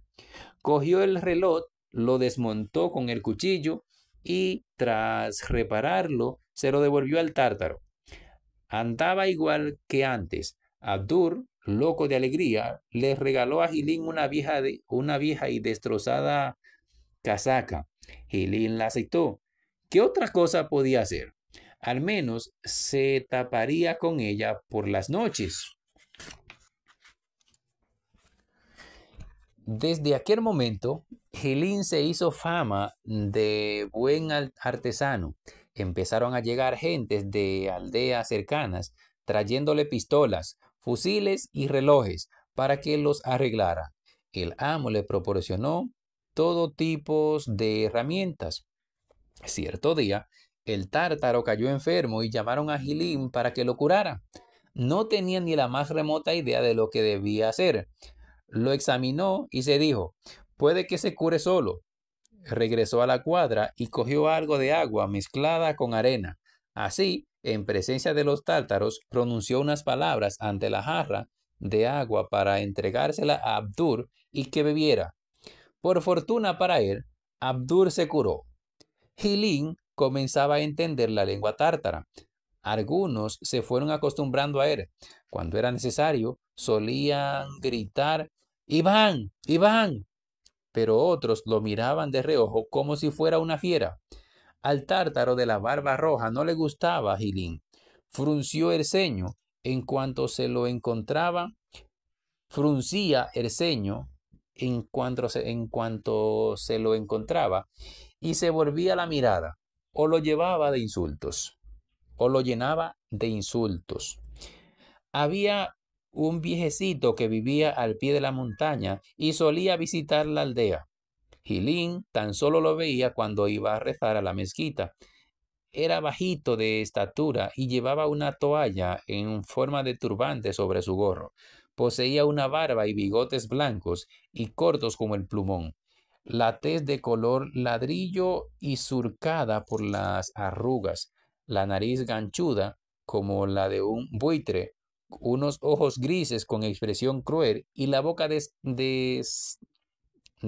Cogió el reloj, lo desmontó con el cuchillo y, tras repararlo, se lo devolvió al tártaro. Andaba igual que antes, Abdur, loco de alegría, le regaló a Gilín una vieja, una vieja y destrozada casaca. Gilín la aceptó. ¿Qué otra cosa podía hacer? Al menos se taparía con ella por las noches. Desde aquel momento, Gilín se hizo fama de buen artesano. Empezaron a llegar gentes de aldeas cercanas trayéndole pistolas, fusiles y relojes para que los arreglara. El amo le proporcionó todo tipo de herramientas. Cierto día, el tártaro cayó enfermo y llamaron a Gilín para que lo curara. No tenía ni la más remota idea de lo que debía hacer. Lo examinó y se dijo, puede que se cure solo. Regresó a la cuadra y cogió algo de agua mezclada con arena. Así en presencia de los tártaros, pronunció unas palabras ante la jarra de agua para entregársela a Abdur y que bebiera. Por fortuna para él, Abdur se curó. Hilin comenzaba a entender la lengua tártara. Algunos se fueron acostumbrando a él. Cuando era necesario, solían gritar Iván, Iván. Pero otros lo miraban de reojo como si fuera una fiera. Al tártaro de la barba roja no le gustaba Gilín. Frunció el ceño. En cuanto se lo encontraba, fruncía el ceño en cuanto, en cuanto se lo encontraba y se volvía la mirada o lo llevaba de insultos o lo llenaba de insultos. Había un viejecito que vivía al pie de la montaña y solía visitar la aldea. Gilín tan solo lo veía cuando iba a rezar a la mezquita. Era bajito de estatura y llevaba una toalla en forma de turbante sobre su gorro. Poseía una barba y bigotes blancos y cortos como el plumón. La tez de color ladrillo y surcada por las arrugas. La nariz ganchuda como la de un buitre unos ojos grises con expresión cruel y la boca des,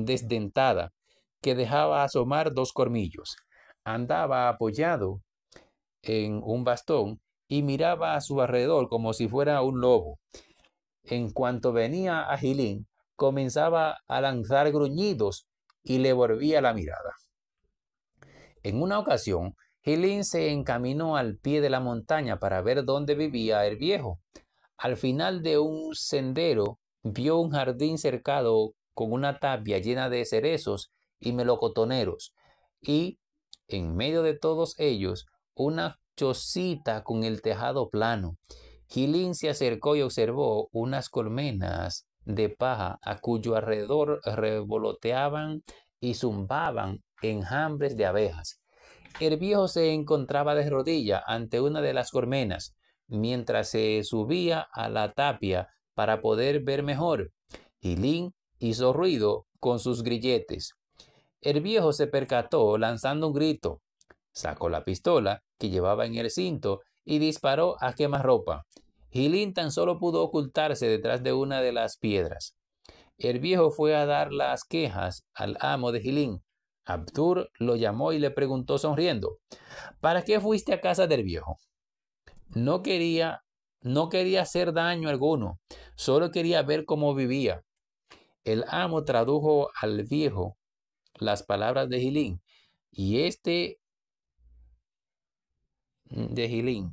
desdentada que dejaba asomar dos cormillos. Andaba apoyado en un bastón y miraba a su alrededor como si fuera un lobo. En cuanto venía a Gilín, comenzaba a lanzar gruñidos y le volvía la mirada. En una ocasión, Gilín se encaminó al pie de la montaña para ver dónde vivía el viejo. Al final de un sendero vio un jardín cercado con una tapia llena de cerezos y melocotoneros, y en medio de todos ellos una chocita con el tejado plano. Gilín se acercó y observó unas colmenas de paja a cuyo alrededor revoloteaban y zumbaban enjambres de abejas. El viejo se encontraba de rodilla ante una de las colmenas, mientras se subía a la tapia para poder ver mejor. Gilín hizo ruido con sus grilletes. El viejo se percató lanzando un grito. Sacó la pistola que llevaba en el cinto y disparó a quemarropa. Gilín tan solo pudo ocultarse detrás de una de las piedras. El viejo fue a dar las quejas al amo de Gilín. Abdur lo llamó y le preguntó sonriendo, ¿para qué fuiste a casa del viejo? No quería, no quería hacer daño alguno, solo quería ver cómo vivía. El amo tradujo al viejo las palabras de Gilín y este mm, de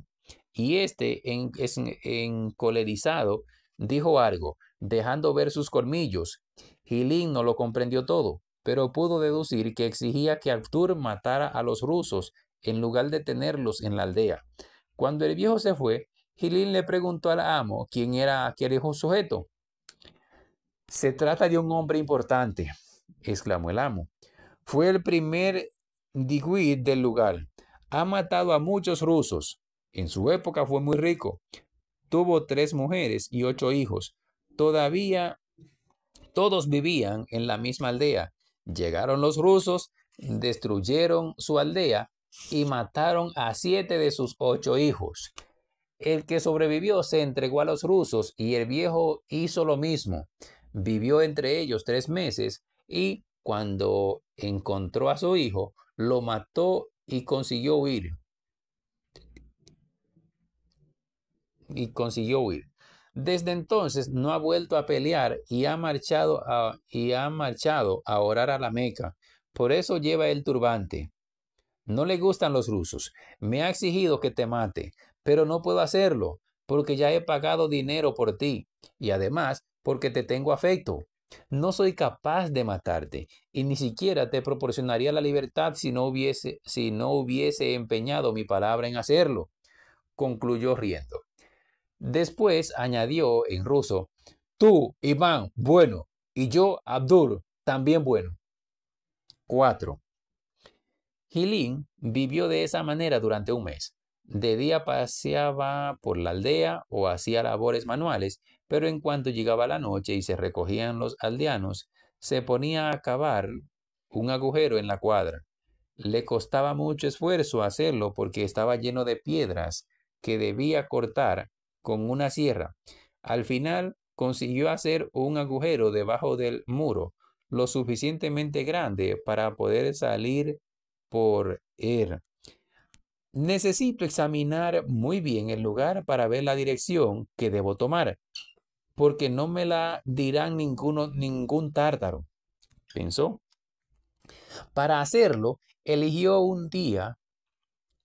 y este en, en, encolerizado dijo algo, dejando ver sus colmillos. Gilín no lo comprendió todo, pero pudo deducir que exigía que Artur matara a los rusos en lugar de tenerlos en la aldea. Cuando el viejo se fue, Gilín le preguntó al amo quién era aquel hijo sujeto. Se trata de un hombre importante, exclamó el amo. Fue el primer Diguit del lugar. Ha matado a muchos rusos. En su época fue muy rico. Tuvo tres mujeres y ocho hijos. Todavía todos vivían en la misma aldea. Llegaron los rusos, destruyeron su aldea y mataron a siete de sus ocho hijos. El que sobrevivió se entregó a los rusos y el viejo hizo lo mismo vivió entre ellos tres meses y cuando encontró a su hijo, lo mató y consiguió huir. Y consiguió huir. Desde entonces no ha vuelto a pelear y ha marchado a, y ha marchado a orar a la Meca. Por eso lleva el turbante. No le gustan los rusos. Me ha exigido que te mate, pero no puedo hacerlo, porque ya he pagado dinero por ti. Y además, porque te tengo afecto. No soy capaz de matarte y ni siquiera te proporcionaría la libertad si no hubiese, empeñado mi palabra en hacerlo, concluyó riendo. Después añadió en ruso, tú, Iván, bueno, y yo, Abdur, también bueno. 4. Gilín vivió de esa manera durante un mes. De día paseaba por la aldea o hacía labores manuales pero en cuanto llegaba la noche y se recogían los aldeanos, se ponía a cavar un agujero en la cuadra. Le costaba mucho esfuerzo hacerlo porque estaba lleno de piedras que debía cortar con una sierra. Al final consiguió hacer un agujero debajo del muro, lo suficientemente grande para poder salir por él. Necesito examinar muy bien el lugar para ver la dirección que debo tomar porque no me la dirán ninguno, ningún tártaro, pensó. Para hacerlo, eligió un día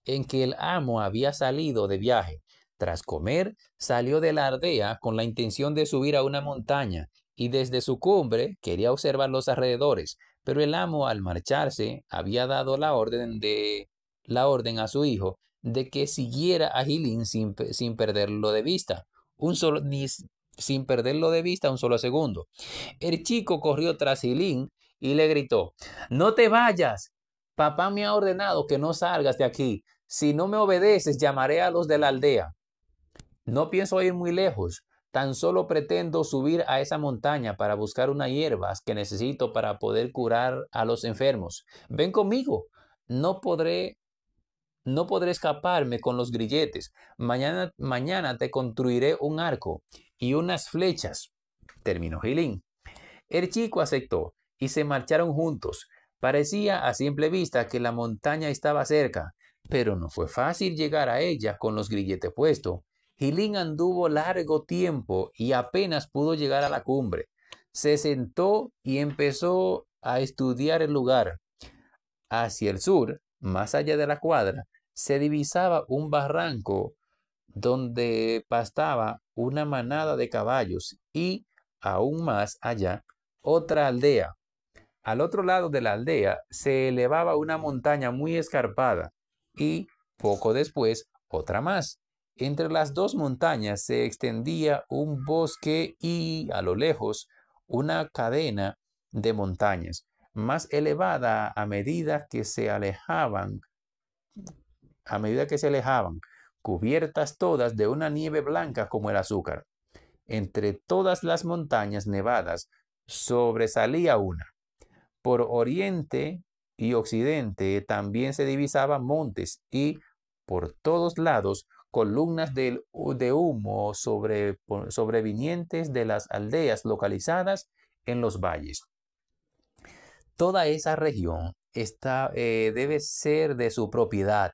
en que el amo había salido de viaje. Tras comer, salió de la ardea con la intención de subir a una montaña y desde su cumbre quería observar los alrededores, pero el amo al marcharse había dado la orden de la orden a su hijo de que siguiera a Gilín sin, perderlo de vista. Un solo, sin perderlo de vista un solo segundo. El chico corrió tras Silín y le gritó, no te vayas, papá me ha ordenado que no salgas de aquí. Si no me obedeces, llamaré a los de la aldea. No pienso ir muy lejos, Tan solo pretendo subir a esa montaña para buscar unas hierbas que necesito para poder curar a los enfermos. Ven conmigo. No podré no podré escaparme con los grilletes. Mañana, te construiré un arco y unas flechas. Terminó Gilín. El chico aceptó y se marcharon juntos. Parecía a simple vista que la montaña estaba cerca, pero no fue fácil llegar a ella con los grilletes puestos. Gilín anduvo largo tiempo y apenas pudo llegar a la cumbre. Se sentó y empezó a estudiar el lugar. Hacia el sur, más allá de la cuadra, se divisaba un barranco donde pastaba una manada de caballos y, aún más allá, otra aldea. Al otro lado de la aldea se elevaba una montaña muy escarpada y, poco después, otra más. Entre las dos montañas se extendía un bosque y, a lo lejos, una cadena de montañas más elevada a medida que se alejaban, a medida que se alejaban, cubiertas todas de una nieve blanca como el azúcar. Entre todas las montañas nevadas sobresalía una. Por oriente y occidente también se divisaban montes y por todos lados columnas de, humo sobrevinientes de las aldeas localizadas en los valles. Toda esa región está, eh, debe ser de su propiedad,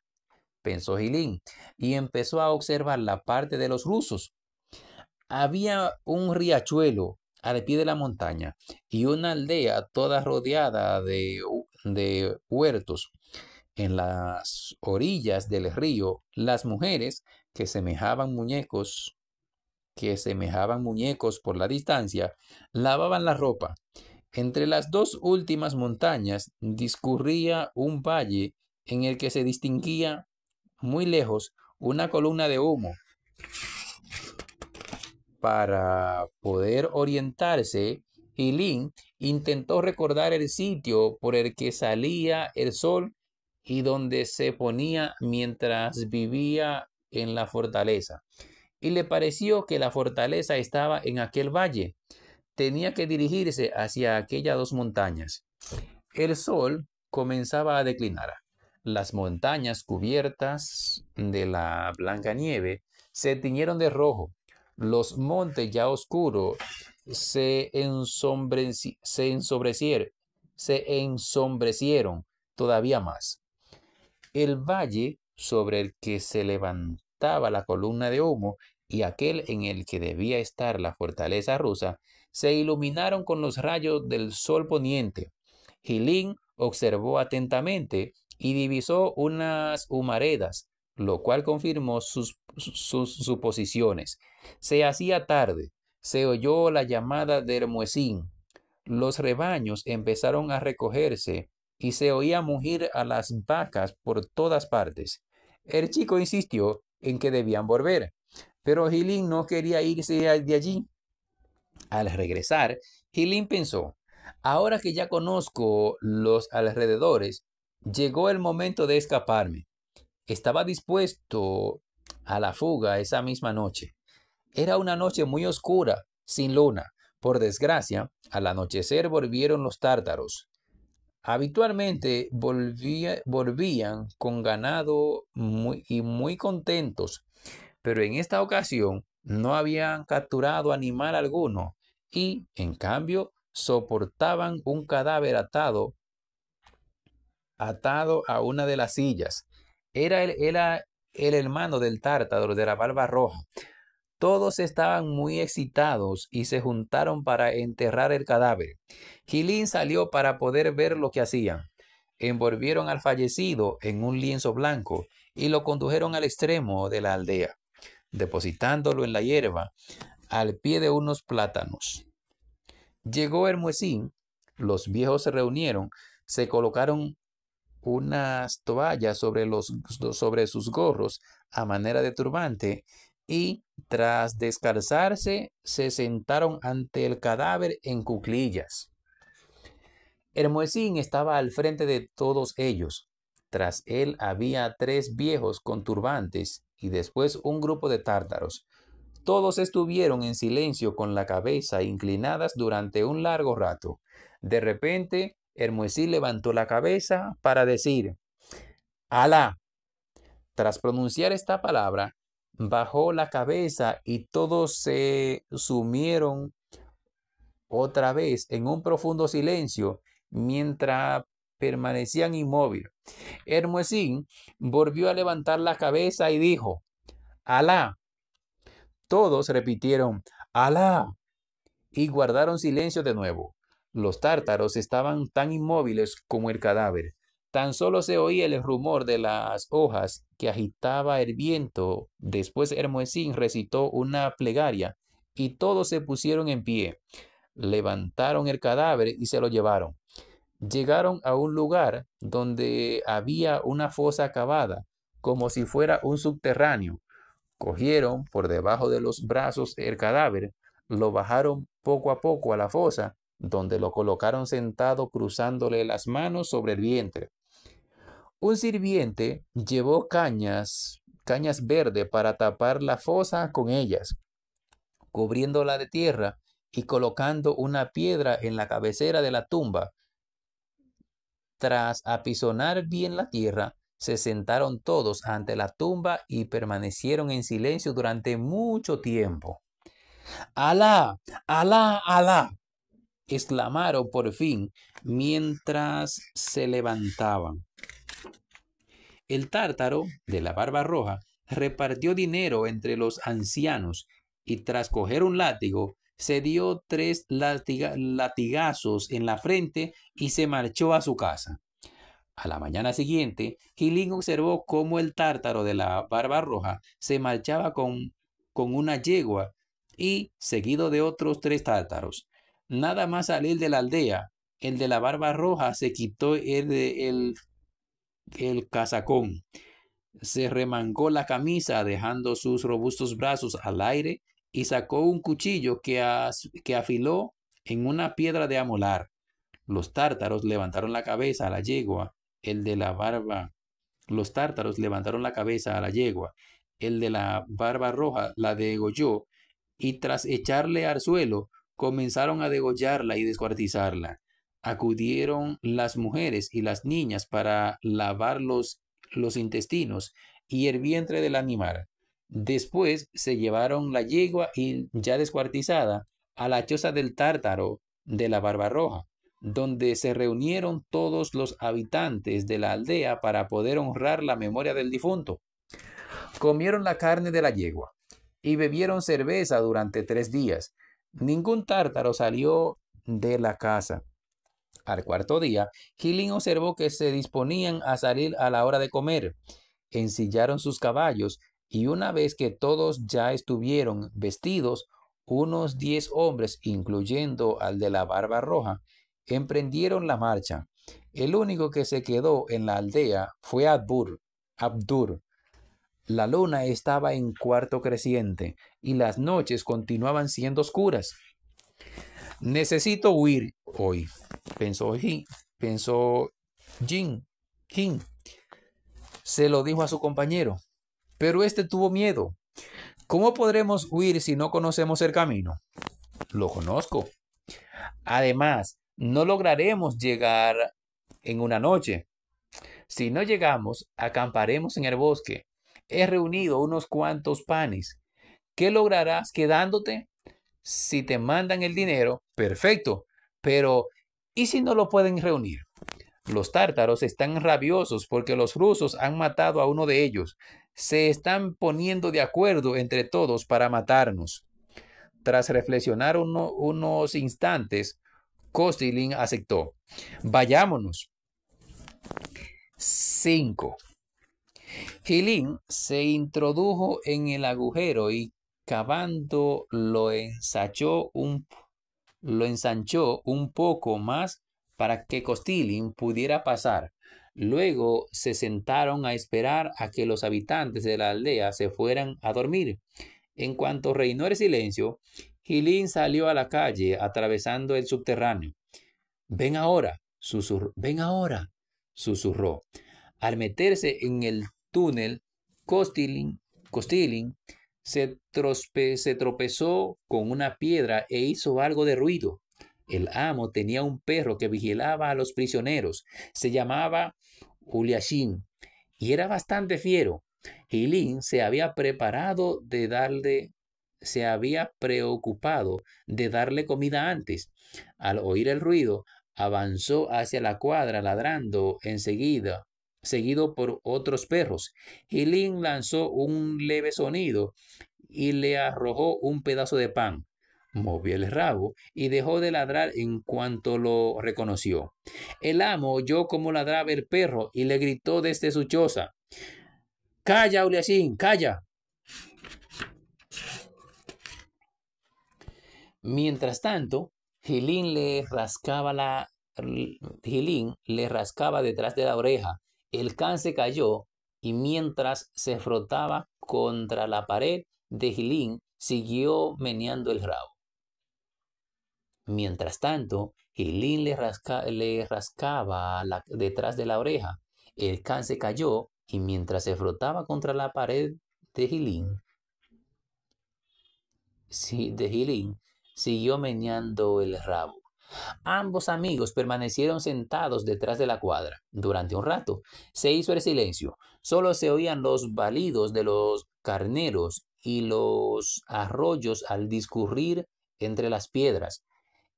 pensó Gilín, y empezó a observar la parte de los rusos. Había un riachuelo al pie de la montaña y una aldea toda rodeada de, de huertos. En las orillas del río, las mujeres que semejaban muñecos, que semejaban muñecos por la distancia, lavaban la ropa entre las dos últimas montañas discurría un valle en el que se distinguía muy lejos una columna de humo. Para poder orientarse, Hilin intentó recordar el sitio por el que salía el sol y donde se ponía mientras vivía en la fortaleza. Y le pareció que la fortaleza estaba en aquel valle tenía que dirigirse hacia aquellas dos montañas. El sol comenzaba a declinar. Las montañas cubiertas de la blanca nieve se tiñeron de rojo. Los montes ya oscuros se, se ensombrecieron todavía más. El valle sobre el que se levantaba la columna de humo y aquel en el que debía estar la fortaleza rusa se iluminaron con los rayos del sol poniente. Gilín observó atentamente y divisó unas humaredas, lo cual confirmó sus, suposiciones. Se hacía tarde, se oyó la llamada de Hermuesín. Los rebaños empezaron a recogerse y se oía mugir a las vacas por todas partes. El chico insistió en que debían volver, pero Gilín no quería irse de allí. Al regresar, Hilin pensó, ahora que ya conozco los alrededores, llegó el momento de escaparme. Estaba dispuesto a la fuga esa misma noche. Era una noche muy oscura, sin luna. Por desgracia, al anochecer volvieron los tártaros. Habitualmente volvían con ganado muy, y muy contentos, pero en esta ocasión no habían capturado animal alguno y, en cambio, soportaban un cadáver atado, atado a una de las sillas. Era el, el hermano del tártaro de la barba roja. Todos estaban muy excitados y se juntaron para enterrar el cadáver. Gilín salió para poder ver lo que hacían. Envolvieron al fallecido en un lienzo blanco y lo condujeron al extremo de la aldea depositándolo en la hierba al pie de unos plátanos. Llegó Hermosín, los viejos se reunieron, se colocaron unas toallas sobre, los, sobre sus gorros a manera de turbante y tras descalzarse se sentaron ante el cadáver en cuclillas. Hermosín estaba al frente de todos ellos. Tras él había tres viejos con turbantes y después un grupo de tártaros. Todos estuvieron en silencio con la cabeza inclinadas durante un largo rato. De repente, Hermosí levantó la cabeza para decir, Alá. Tras pronunciar esta palabra, bajó la cabeza y todos se sumieron otra vez en un profundo silencio mientras permanecían inmóviles. Hermuesín volvió a levantar la cabeza y dijo, Alá. Todos repitieron, Alá, y guardaron silencio de nuevo. Los tártaros estaban tan inmóviles como el cadáver. Tan solo se oía el rumor de las hojas que agitaba el viento. Después Hermuesín recitó una plegaria y todos se pusieron en pie. Levantaron el cadáver y se lo llevaron llegaron a un lugar donde había una fosa cavada, como si fuera un subterráneo. Cogieron por debajo de los brazos el cadáver, lo bajaron poco a poco a la fosa, donde lo colocaron sentado cruzándole las manos sobre el vientre. Un sirviente llevó cañas, cañas verdes para tapar la fosa con ellas, cubriéndola de tierra y colocando una piedra en la cabecera de la tumba tras apisonar bien la tierra, se sentaron todos ante la tumba y permanecieron en silencio durante mucho tiempo. Alá, Alá, Alá, exclamaron por fin mientras se levantaban. El tártaro de la barba roja repartió dinero entre los ancianos y tras coger un látigo se dio tres latigazos en la frente y se marchó a su casa. A la mañana siguiente, Gilín observó cómo el tártaro de la barba roja se marchaba con, con una yegua y seguido de otros tres tártaros. Nada más salir de la aldea, el de la barba roja se quitó el, el, el casacón, se remangó la camisa dejando sus robustos brazos al aire y sacó un cuchillo que, que afiló en una piedra de amolar. Los tártaros levantaron la cabeza a la yegua, el de la barba. Los tártaros levantaron la cabeza a la yegua, el de la barba roja la degolló, y tras echarle al suelo, comenzaron a degollarla y descuartizarla. Acudieron las mujeres y las niñas para lavar los, los intestinos y el vientre del animal. Después se llevaron la yegua y ya descuartizada a la choza del tártaro de la barba roja donde se reunieron todos los habitantes de la aldea para poder honrar la memoria del difunto. Comieron la carne de la yegua y bebieron cerveza durante tres días. Ningún tártaro salió de la casa. Al cuarto día, Gilín observó que se disponían a salir a la hora de comer. Ensillaron sus caballos y una vez que todos ya estuvieron vestidos, unos diez hombres, incluyendo al de la barba roja, emprendieron la marcha. El único que se quedó en la aldea fue Abdur. Abdur. La luna estaba en cuarto creciente y las noches continuaban siendo oscuras. Necesito huir hoy, pensó, Jin, pensó Jin. Jin. Se lo dijo a su compañero. Pero este tuvo miedo. ¿Cómo podremos huir si no conocemos el camino? Lo conozco. Además, no lograremos llegar en una noche. Si no llegamos, acamparemos en el bosque. He reunido unos cuantos panes. ¿Qué lograrás quedándote? Si te mandan el dinero, perfecto. Pero, ¿y si no lo pueden reunir? Los tártaros están rabiosos porque los rusos han matado a uno de ellos se están poniendo de acuerdo entre todos para matarnos. Tras reflexionar unos instantes, Kostilin aceptó. Vayámonos. 5. Hilin se introdujo en el agujero y cavando lo ensanchó un, lo ensanchó un poco más para que Costilin pudiera pasar. Luego se sentaron a esperar a que los habitantes de la aldea se fueran a dormir. En cuanto reinó el silencio, Gilín salió a la calle atravesando el subterráneo. Ven ahora, susurró. Ven ahora, susurró. Al meterse en el túnel, Costilin, Costilin se tropezó con una piedra e hizo algo de ruido. El amo tenía un perro que vigilaba a los prisioneros. Se llamaba Uliashin y era bastante fiero. Hilin se había preparado de darle, se había preocupado de darle comida antes. Al oír el ruido, avanzó hacia la cuadra ladrando enseguida, seguido por otros perros. Hilin lanzó un leve sonido y le arrojó un pedazo de pan movió el rabo y dejó de ladrar en cuanto lo reconoció. El amo oyó como ladraba el perro y le gritó desde su choza. Calla, así, calla. Mientras tanto, Gilín le rascaba la le rascaba detrás de la oreja. El can se cayó y mientras se frotaba contra la pared de Gilín, siguió meneando el rabo. Mientras tanto, Hilin le, rascaba detrás de la oreja. El can se cayó y mientras se frotaba contra la pared de Gilín, de siguió meñando el rabo. Ambos amigos permanecieron sentados detrás de la cuadra. Durante un rato se hizo el silencio. Solo se oían los balidos de los carneros y los arroyos al discurrir entre las piedras.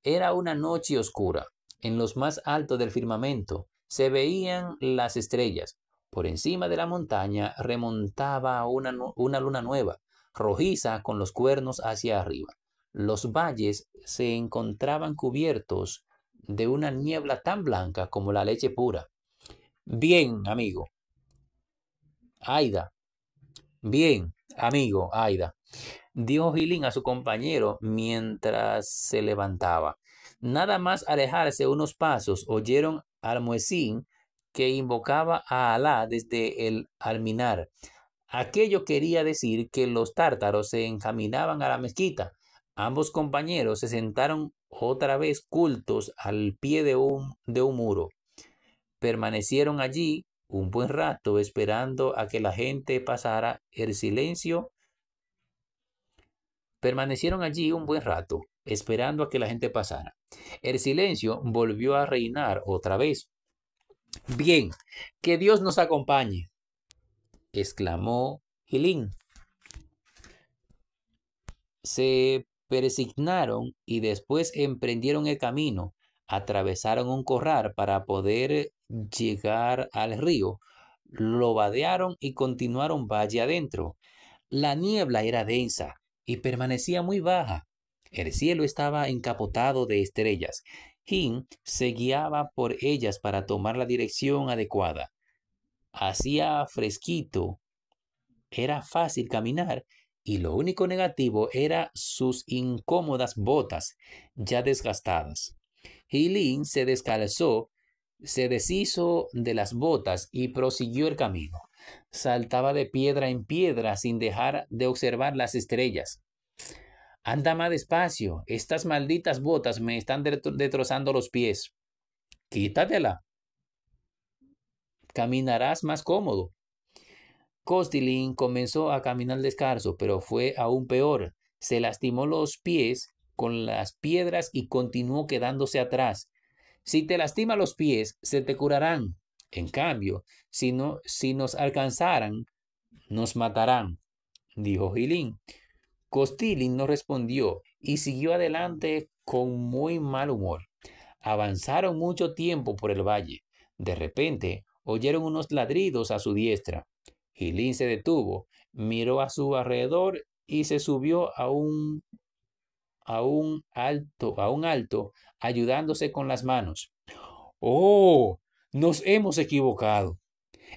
Era una noche oscura. En los más altos del firmamento se veían las estrellas. Por encima de la montaña remontaba una, luna nueva, rojiza con los cuernos hacia arriba. Los valles se encontraban cubiertos de una niebla tan blanca como la leche pura. Bien, amigo. Aida. Bien, amigo, Aida. Dijo Gilín a su compañero mientras se levantaba. Nada más alejarse unos pasos, oyeron al muezín que invocaba a Alá desde el alminar. Aquello quería decir que los tártaros se encaminaban a la mezquita. Ambos compañeros se sentaron otra vez cultos al pie de de un muro. Permanecieron allí un buen rato esperando a que la gente pasara. El silencio Permanecieron allí un buen rato, esperando a que la gente pasara. El silencio volvió a reinar otra vez. Bien, que Dios nos acompañe, exclamó Gilín. Se persignaron y después emprendieron el camino. Atravesaron un corral para poder llegar al río. Lo vadearon y continuaron valle adentro. La niebla era densa, y permanecía muy baja. El cielo estaba encapotado de estrellas. Jin se guiaba por ellas para tomar la dirección adecuada. Hacía fresquito, era fácil caminar y lo único negativo era sus incómodas botas, ya desgastadas. Hilin se descalzó, se deshizo de las botas y prosiguió el camino saltaba de piedra en piedra sin dejar de observar las estrellas. Anda más despacio, estas malditas botas me están destrozando los pies. Quítatela. Caminarás más cómodo. Costilin comenzó a caminar descalzo, pero fue aún peor. Se lastimó los pies con las piedras y continuó quedándose atrás. Si te lastima los pies, se te curarán, en cambio, si, si nos alcanzaran, nos matarán, dijo Gilín. Costilin no respondió y siguió adelante con muy mal humor. Avanzaron mucho tiempo por el valle. De repente oyeron unos ladridos a su diestra. Gilín se detuvo, miró a su alrededor y se subió a un, a un alto, a un alto, ayudándose con las manos. ¡Oh! Nos hemos equivocado.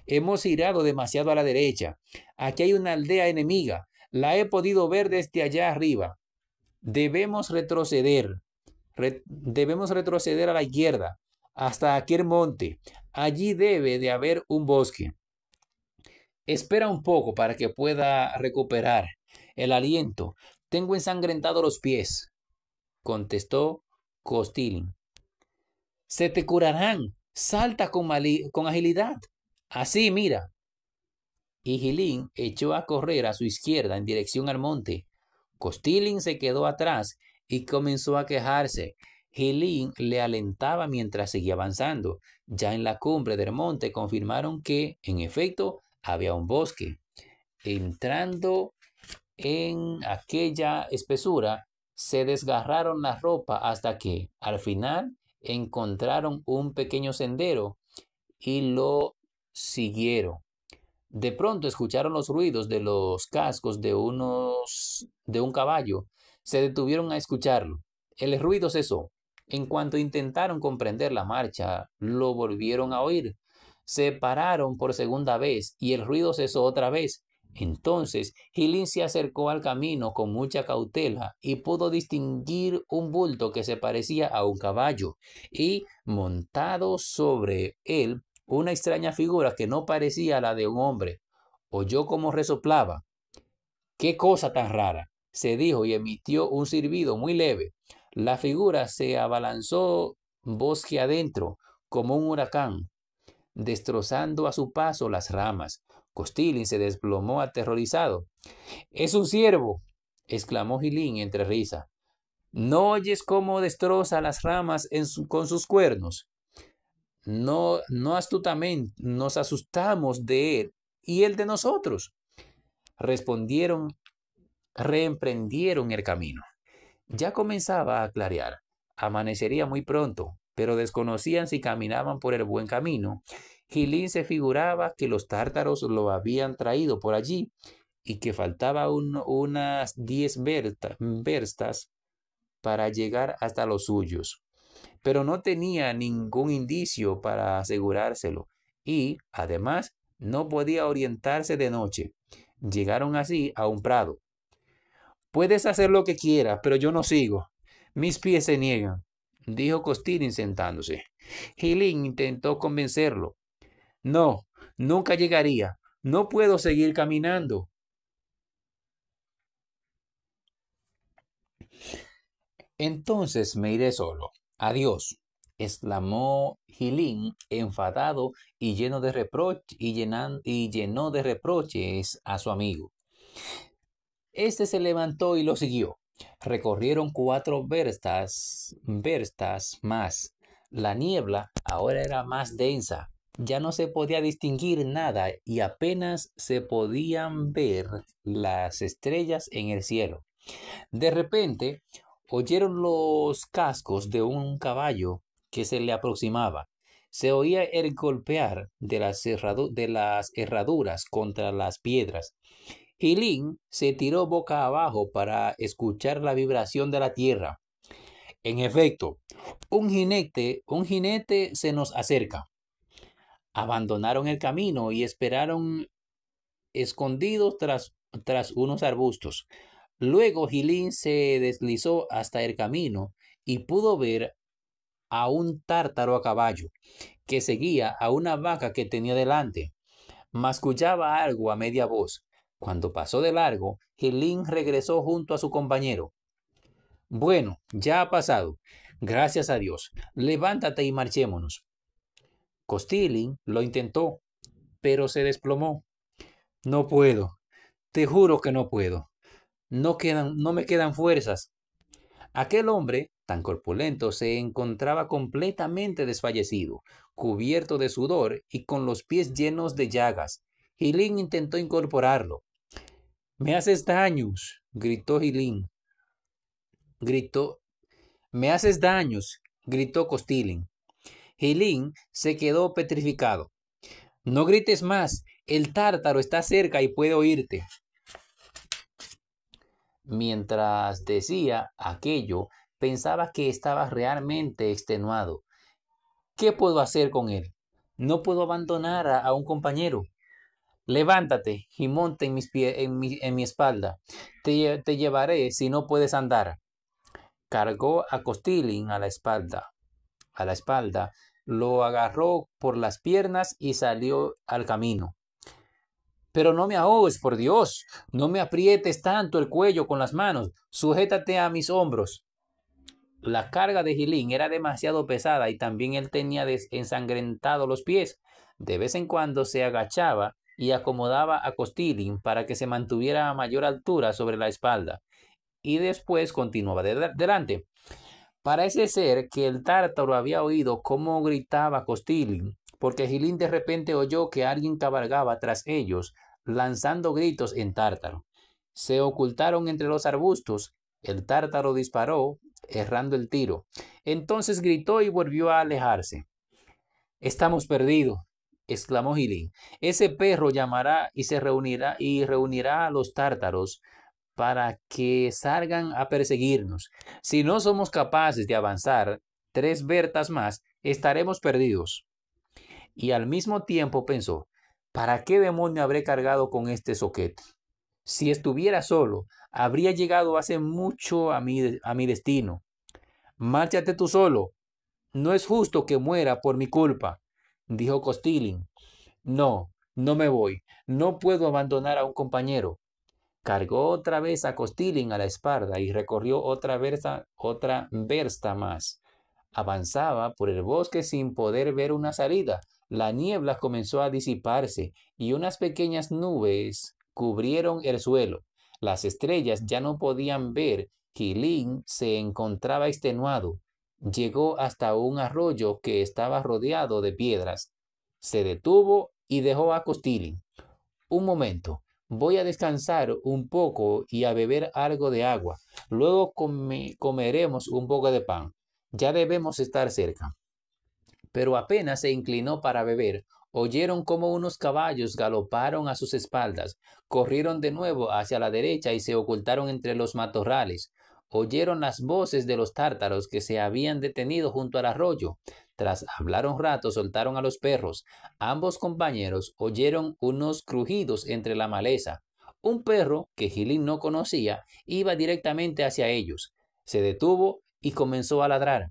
Hemos girado demasiado a la derecha. Aquí hay una aldea enemiga. La he podido ver desde allá arriba. Debemos retroceder. debemos retroceder a la izquierda, hasta aquel monte. Allí debe de haber un bosque. Espera un poco para que pueda recuperar el aliento. Tengo ensangrentados los pies, contestó Costilin. Se te curarán, salta con, agilidad. Así, mira. Y Gilín echó a correr a su izquierda en dirección al monte. Costilin se quedó atrás y comenzó a quejarse. Gilín le alentaba mientras seguía avanzando. Ya en la cumbre del monte confirmaron que, en efecto, había un bosque. Entrando en aquella espesura, se desgarraron la ropa hasta que, al final, encontraron un pequeño sendero y lo siguieron. De pronto escucharon los ruidos de los cascos de unos de un caballo. Se detuvieron a escucharlo. El ruido cesó. En cuanto intentaron comprender la marcha, lo volvieron a oír. Se pararon por segunda vez y el ruido cesó otra vez. Entonces Gilín se acercó al camino con mucha cautela y pudo distinguir un bulto que se parecía a un caballo y montado sobre él una extraña figura que no parecía la de un hombre. Oyó como resoplaba. ¡Qué cosa tan rara! se dijo y emitió un sirvido muy leve. La figura se abalanzó bosque adentro como un huracán, destrozando a su paso las ramas, y se desplomó aterrorizado. Es un ciervo, exclamó Gilín entre risa. ¿No oyes cómo destroza las ramas con sus cuernos? No, no astutamente nos asustamos de él y él de nosotros. Respondieron, reemprendieron el camino. Ya comenzaba a clarear. Amanecería muy pronto, pero desconocían si caminaban por el buen camino Gilín se figuraba que los tártaros lo habían traído por allí y que faltaba unas diez verstas para llegar hasta los suyos. Pero no tenía ningún indicio para asegurárselo y, además, no podía orientarse de noche. Llegaron así a un prado. Puedes hacer lo que quieras, pero yo no sigo. Mis pies se niegan, dijo Costin sentándose. Gilín intentó convencerlo, no, nunca llegaría. No puedo seguir caminando. Entonces me iré solo. Adiós, exclamó Gilín, enfadado y lleno de reproches a su amigo. Este se levantó y lo siguió. Recorrieron cuatro verstas, verstas más. La niebla ahora era más densa ya no se podía distinguir nada y apenas se podían ver las estrellas en el cielo. De repente oyeron los cascos de un caballo que se le aproximaba. Se oía el golpear de las, de las herraduras contra las piedras. Y se tiró boca abajo para escuchar la vibración de la tierra. En efecto, un jinete, un jinete se nos acerca abandonaron el camino y esperaron escondidos tras, tras unos arbustos. Luego Gilín se deslizó hasta el camino y pudo ver a un tártaro a caballo que seguía a una vaca que tenía delante. Mascullaba algo a media voz. Cuando pasó de largo, Gilín regresó junto a su compañero. Bueno, ya ha pasado. Gracias a Dios. Levántate y marchémonos. Costilling lo intentó, pero se desplomó. No puedo, te juro que no puedo. No, quedan, no me quedan fuerzas. Aquel hombre, tan corpulento, se encontraba completamente desfallecido, cubierto de sudor y con los pies llenos de llagas. Hilin intentó incorporarlo. Me haces daños, gritó Hilin. Gritó. Me haces daños, gritó Costilling. Helín se quedó petrificado. No grites más, el tártaro está cerca y puede oírte. Mientras decía aquello, pensaba que estaba realmente extenuado. ¿Qué puedo hacer con él? No puedo abandonar a, un compañero. Levántate y monte en, mis en, mi, espalda. Te, te, llevaré si no puedes andar. Cargó a Costilin a la espalda, a la espalda, lo agarró por las piernas y salió al camino. Pero no me ahogues, por Dios, no me aprietes tanto el cuello con las manos, sujétate a mis hombros. La carga de Gilín era demasiado pesada y también él tenía ensangrentados los pies. De vez en cuando se agachaba y acomodaba a Costilin para que se mantuviera a mayor altura sobre la espalda, y después continuaba delante. Parece ser que el tártaro había oído cómo gritaba Costilin, porque Gilín de repente oyó que alguien cabalgaba tras ellos, lanzando gritos en tártaro. Se ocultaron entre los arbustos, el tártaro disparó, errando el tiro. Entonces gritó y volvió a alejarse. Estamos perdidos, exclamó Gilín. Ese perro llamará y se reunirá y reunirá a los tártaros para que salgan a perseguirnos. Si no somos capaces de avanzar tres vertas más, estaremos perdidos. Y al mismo tiempo pensó, ¿para qué demonio habré cargado con este soquete? Si estuviera solo, habría llegado hace mucho a mi, a mi destino. Márchate tú solo. No es justo que muera por mi culpa, dijo Costilin. No, no me voy. No puedo abandonar a un compañero. Cargó otra vez a Costilin a la espalda y recorrió otra versta, otra versta más. Avanzaba por el bosque sin poder ver una salida. La niebla comenzó a disiparse y unas pequeñas nubes cubrieron el suelo. Las estrellas ya no podían ver. Kilin se encontraba extenuado. Llegó hasta un arroyo que estaba rodeado de piedras. Se detuvo y dejó a Costilin. Un momento voy a descansar un poco y a beber algo de agua. Luego comeremos un poco de pan. Ya debemos estar cerca. Pero apenas se inclinó para beber, oyeron como unos caballos galoparon a sus espaldas, corrieron de nuevo hacia la derecha y se ocultaron entre los matorrales. Oyeron las voces de los tártaros que se habían detenido junto al arroyo. Tras hablar un rato, soltaron a los perros. Ambos compañeros oyeron unos crujidos entre la maleza. Un perro, que Gilín no conocía, iba directamente hacia ellos. Se detuvo y comenzó a ladrar.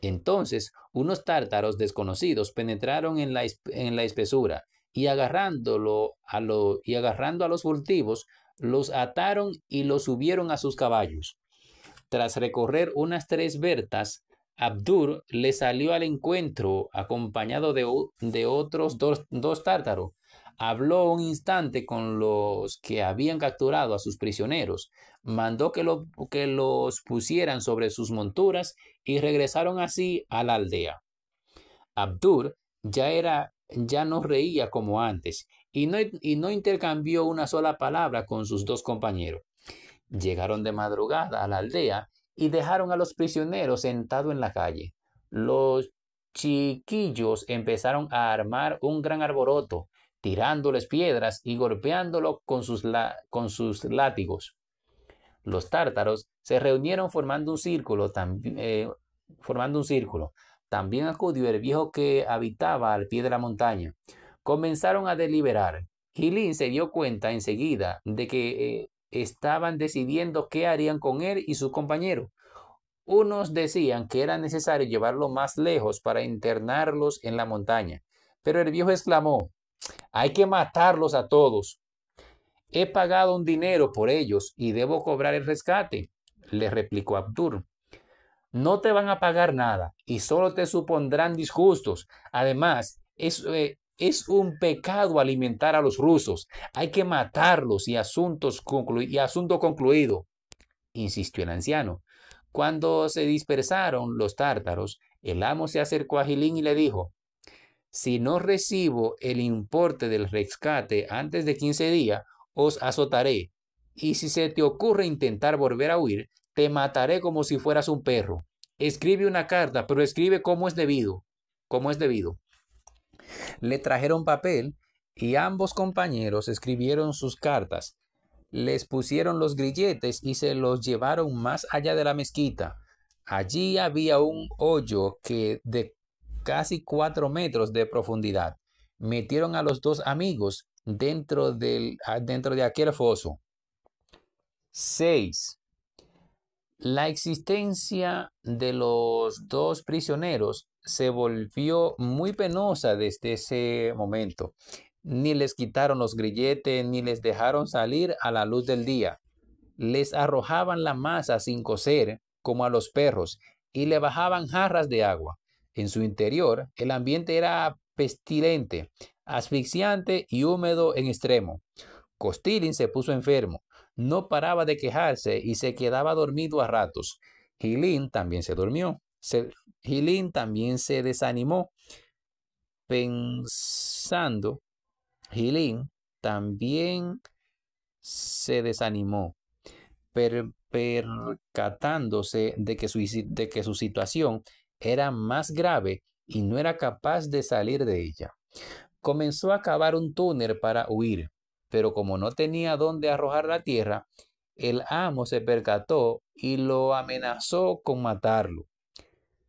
Entonces, unos tártaros desconocidos penetraron en la, espesura y, agarrándolo a lo, y agarrando a los furtivos, los ataron y los subieron a sus caballos. Tras recorrer unas tres vertas, Abdur le salió al encuentro acompañado de, otros dos, tártaros. Habló un instante con los que habían capturado a sus prisioneros, mandó que, los pusieran sobre sus monturas y regresaron así a la aldea. Abdur ya era ya no reía como antes y no, y no intercambió una sola palabra con sus dos compañeros. Llegaron de madrugada a la aldea y dejaron a los prisioneros sentados en la calle. Los chiquillos empezaron a armar un gran arboroto, tirándoles piedras y golpeándolo con sus, con sus látigos. Los tártaros se reunieron formando un círculo, eh, formando un círculo. También acudió el viejo que habitaba al pie de la montaña. Comenzaron a deliberar. Gilín se dio cuenta enseguida de que eh, estaban decidiendo qué harían con él y su compañero. Unos decían que era necesario llevarlo más lejos para internarlos en la montaña, pero el viejo exclamó, hay que matarlos a todos. He pagado un dinero por ellos y debo cobrar el rescate, le replicó Abdur. No te van a pagar nada y solo te supondrán disgustos. Además, eso, eh, es un pecado alimentar a los rusos. Hay que matarlos y, asuntos y asunto concluido, insistió el anciano. Cuando se dispersaron los tártaros, el amo se acercó a Gilín y le dijo, si no recibo el importe del rescate antes de 15 días, os azotaré, y si se te ocurre intentar volver a huir, te mataré como si fueras un perro. Escribe una carta, pero escribe como es debido, como es debido. Le trajeron papel y ambos compañeros escribieron sus cartas. Les pusieron los grilletes y se los llevaron más allá de la mezquita. Allí había un hoyo que de casi cuatro metros de profundidad. Metieron a los dos amigos dentro, del, ah, dentro de aquel foso. 6. La existencia de los dos prisioneros se volvió muy penosa desde ese momento. Ni les quitaron los grilletes, ni les dejaron salir a la luz del día. Les arrojaban la masa sin cocer, como a los perros, y le bajaban jarras de agua. En su interior, el ambiente era pestilente, asfixiante y húmedo en extremo. Costilin se puso enfermo, no paraba de quejarse y se quedaba dormido a ratos. Gilín también se durmió. también se desanimó pensando. Gilín también se desanimó, percatándose de que, de que su situación era más grave y no era capaz de salir de ella. Comenzó a cavar un túnel para huir, pero como no tenía dónde arrojar la tierra, el amo se percató y lo amenazó con matarlo.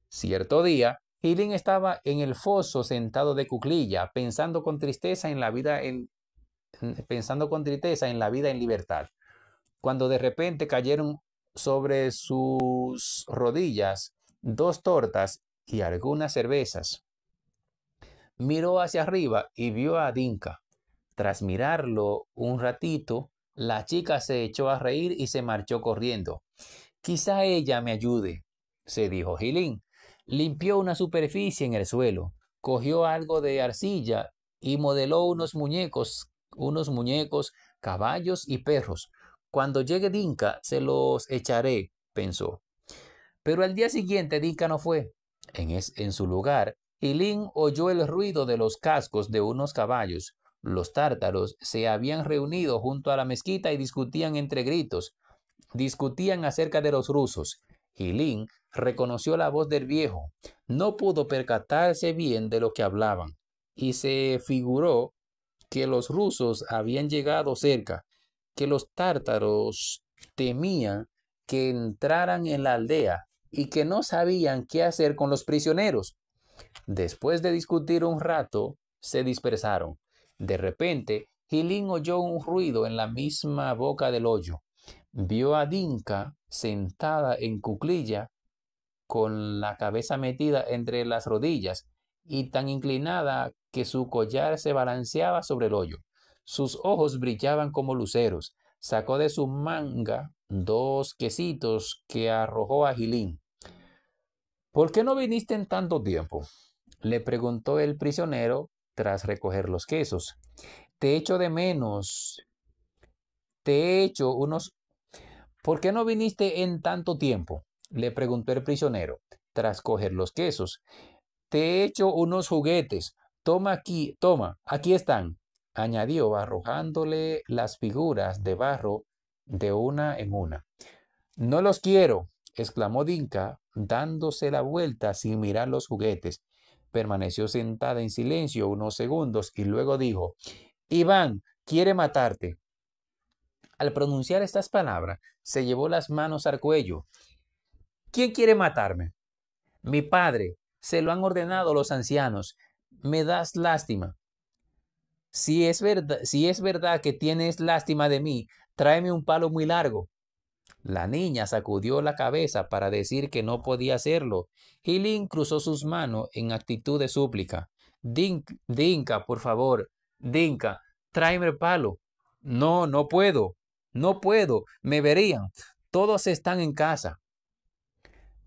Cierto día, Hidin estaba en el foso sentado de cuclilla, pensando con tristeza en la vida en, pensando con tristeza en la vida en libertad. Cuando de repente cayeron sobre sus rodillas dos tortas y algunas cervezas. Miró hacia arriba y vio a Dinka, tras mirarlo un ratito, la chica se echó a reír y se marchó corriendo. Quizá ella me ayude, se dijo Gilín. Limpió una superficie en el suelo, cogió algo de arcilla y modeló unos muñecos, unos muñecos, caballos y perros. Cuando llegue Dinka se los echaré, pensó. Pero al día siguiente Dinka no fue. En, su lugar, Hilin oyó el ruido de los cascos de unos caballos, los tártaros se habían reunido junto a la mezquita y discutían entre gritos. Discutían acerca de los rusos. Hilin reconoció la voz del viejo. No pudo percatarse bien de lo que hablaban y se figuró que los rusos habían llegado cerca, que los tártaros temían que entraran en la aldea y que no sabían qué hacer con los prisioneros. Después de discutir un rato, se dispersaron. De repente, Gilín oyó un ruido en la misma boca del hoyo. Vio a Dinka sentada en cuclilla, con la cabeza metida entre las rodillas y tan inclinada que su collar se balanceaba sobre el hoyo. Sus ojos brillaban como luceros. Sacó de su manga dos quesitos que arrojó a Gilín. ¿Por qué no viniste en tanto tiempo? le preguntó el prisionero tras recoger los quesos. Te echo de menos. Te he echo unos... ¿Por qué no viniste en tanto tiempo? le preguntó el prisionero, tras coger los quesos. Te echo unos juguetes. Toma aquí, toma, aquí están, añadió, arrojándole las figuras de barro de una en una. No los quiero, exclamó Dinka, dándose la vuelta sin mirar los juguetes permaneció sentada en silencio unos segundos y luego dijo, Iván, quiere matarte. Al pronunciar estas palabras, se llevó las manos al cuello. ¿Quién quiere matarme? Mi padre. Se lo han ordenado los ancianos. Me das lástima. Si es verdad, si es verdad que tienes lástima de mí, tráeme un palo muy largo. La niña sacudió la cabeza para decir que no podía hacerlo. Hilin cruzó sus manos en actitud de súplica. Dinka, por favor, Dinka, tráeme el palo. No, no puedo, no puedo, me verían. Todos están en casa.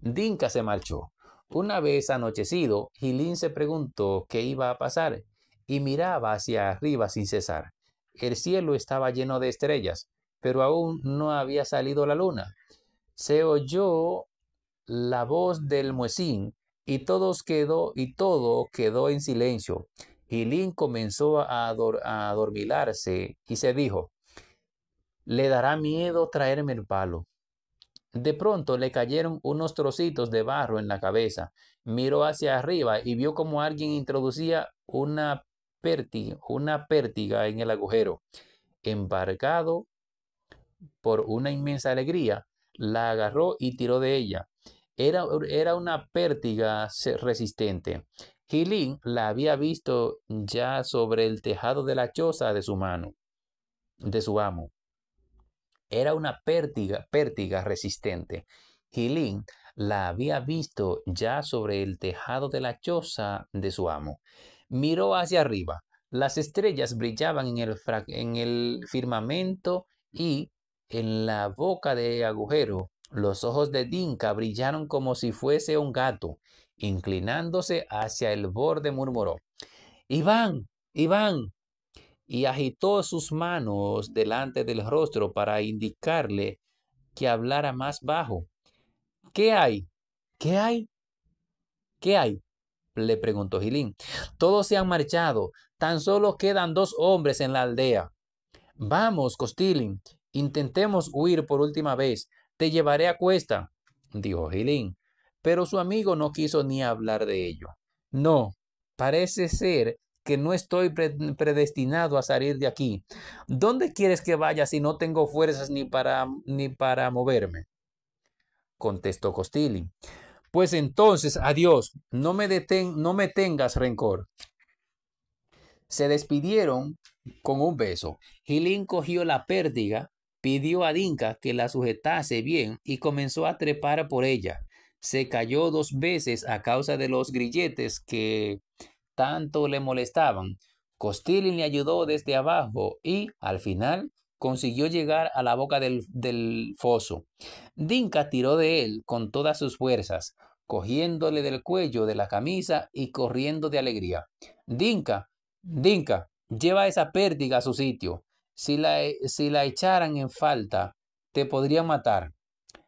Dinka se marchó. Una vez anochecido, Gilín se preguntó qué iba a pasar y miraba hacia arriba sin cesar. El cielo estaba lleno de estrellas pero aún no había salido la luna. Se oyó la voz del muecín y todos quedó y todo quedó en silencio. Gilín comenzó a, adormilarse y se dijo, le dará miedo traerme el palo. De pronto le cayeron unos trocitos de barro en la cabeza. Miró hacia arriba y vio como alguien introducía una, pértiga, una pértiga en el agujero. Embarcado, por una inmensa alegría, la agarró y tiró de ella. Era, una pértiga resistente. Gilín la había visto ya sobre el tejado de la choza de su mano, de su amo. Era una pértiga, pértiga resistente. Gilín la había visto ya sobre el tejado de la choza de su amo. Miró hacia arriba. Las estrellas brillaban en en el firmamento y en la boca de agujero. Los ojos de Dinka brillaron como si fuese un gato. Inclinándose hacia el borde murmuró, Iván, Iván, y agitó sus manos delante del rostro para indicarle que hablara más bajo. ¿Qué hay? ¿Qué hay? ¿Qué hay? le preguntó Gilín. Todos se han marchado, tan solo quedan dos hombres en la aldea. Vamos, Costilin, Intentemos huir por última vez. Te llevaré a cuesta, dijo Gilín. Pero su amigo no quiso ni hablar de ello. No, parece ser que no estoy predestinado a salir de aquí. ¿Dónde quieres que vaya si no tengo fuerzas ni para, ni para moverme? contestó Costili. Pues entonces, adiós, no me, no me tengas rencor. Se despidieron con un beso. Gilín cogió la pérdida. Pidió a Dinka que la sujetase bien y comenzó a trepar por ella. Se cayó dos veces a causa de los grilletes que tanto le molestaban. Costilin le ayudó desde abajo y, al final, consiguió llegar a la boca del, foso. Dinka tiró de él con todas sus fuerzas, cogiéndole del cuello de la camisa y corriendo de alegría. Dinka, Dinka, lleva esa pérdida a su sitio. Si la, echaran en falta, te podría matar.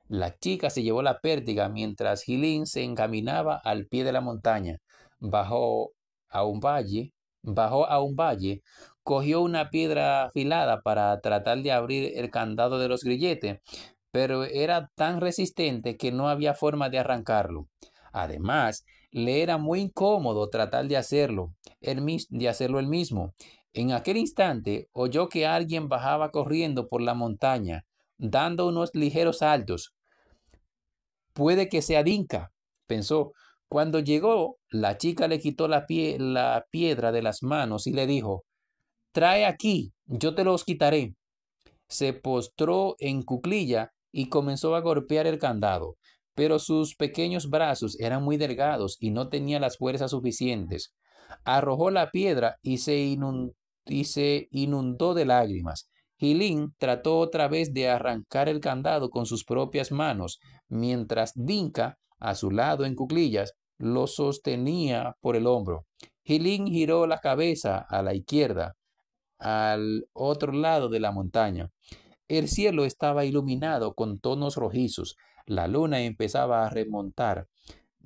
La chica se llevó la pérdida mientras Hilin se encaminaba al pie de la montaña. Bajó a un valle, bajó a un valle, cogió una piedra afilada para tratar de abrir el candado de los grilletes, pero era tan resistente que no había forma de arrancarlo. Además, le era muy incómodo tratar de hacerlo, de hacerlo él mismo, en aquel instante oyó que alguien bajaba corriendo por la montaña, dando unos ligeros saltos. Puede que sea Dinka, pensó. Cuando llegó, la chica le quitó la, piedra de las manos y le dijo, Trae aquí, yo te los quitaré. Se postró en cuclilla y comenzó a golpear el candado, pero sus pequeños brazos eran muy delgados y no tenía las fuerzas suficientes. Arrojó la piedra y se, inundó y se inundó de lágrimas. Gilín trató otra vez de arrancar el candado con sus propias manos, mientras Dinka, a su lado en cuclillas, lo sostenía por el hombro. Gilín giró la cabeza a la izquierda, al otro lado de la montaña. El cielo estaba iluminado con tonos rojizos. La luna empezaba a remontar.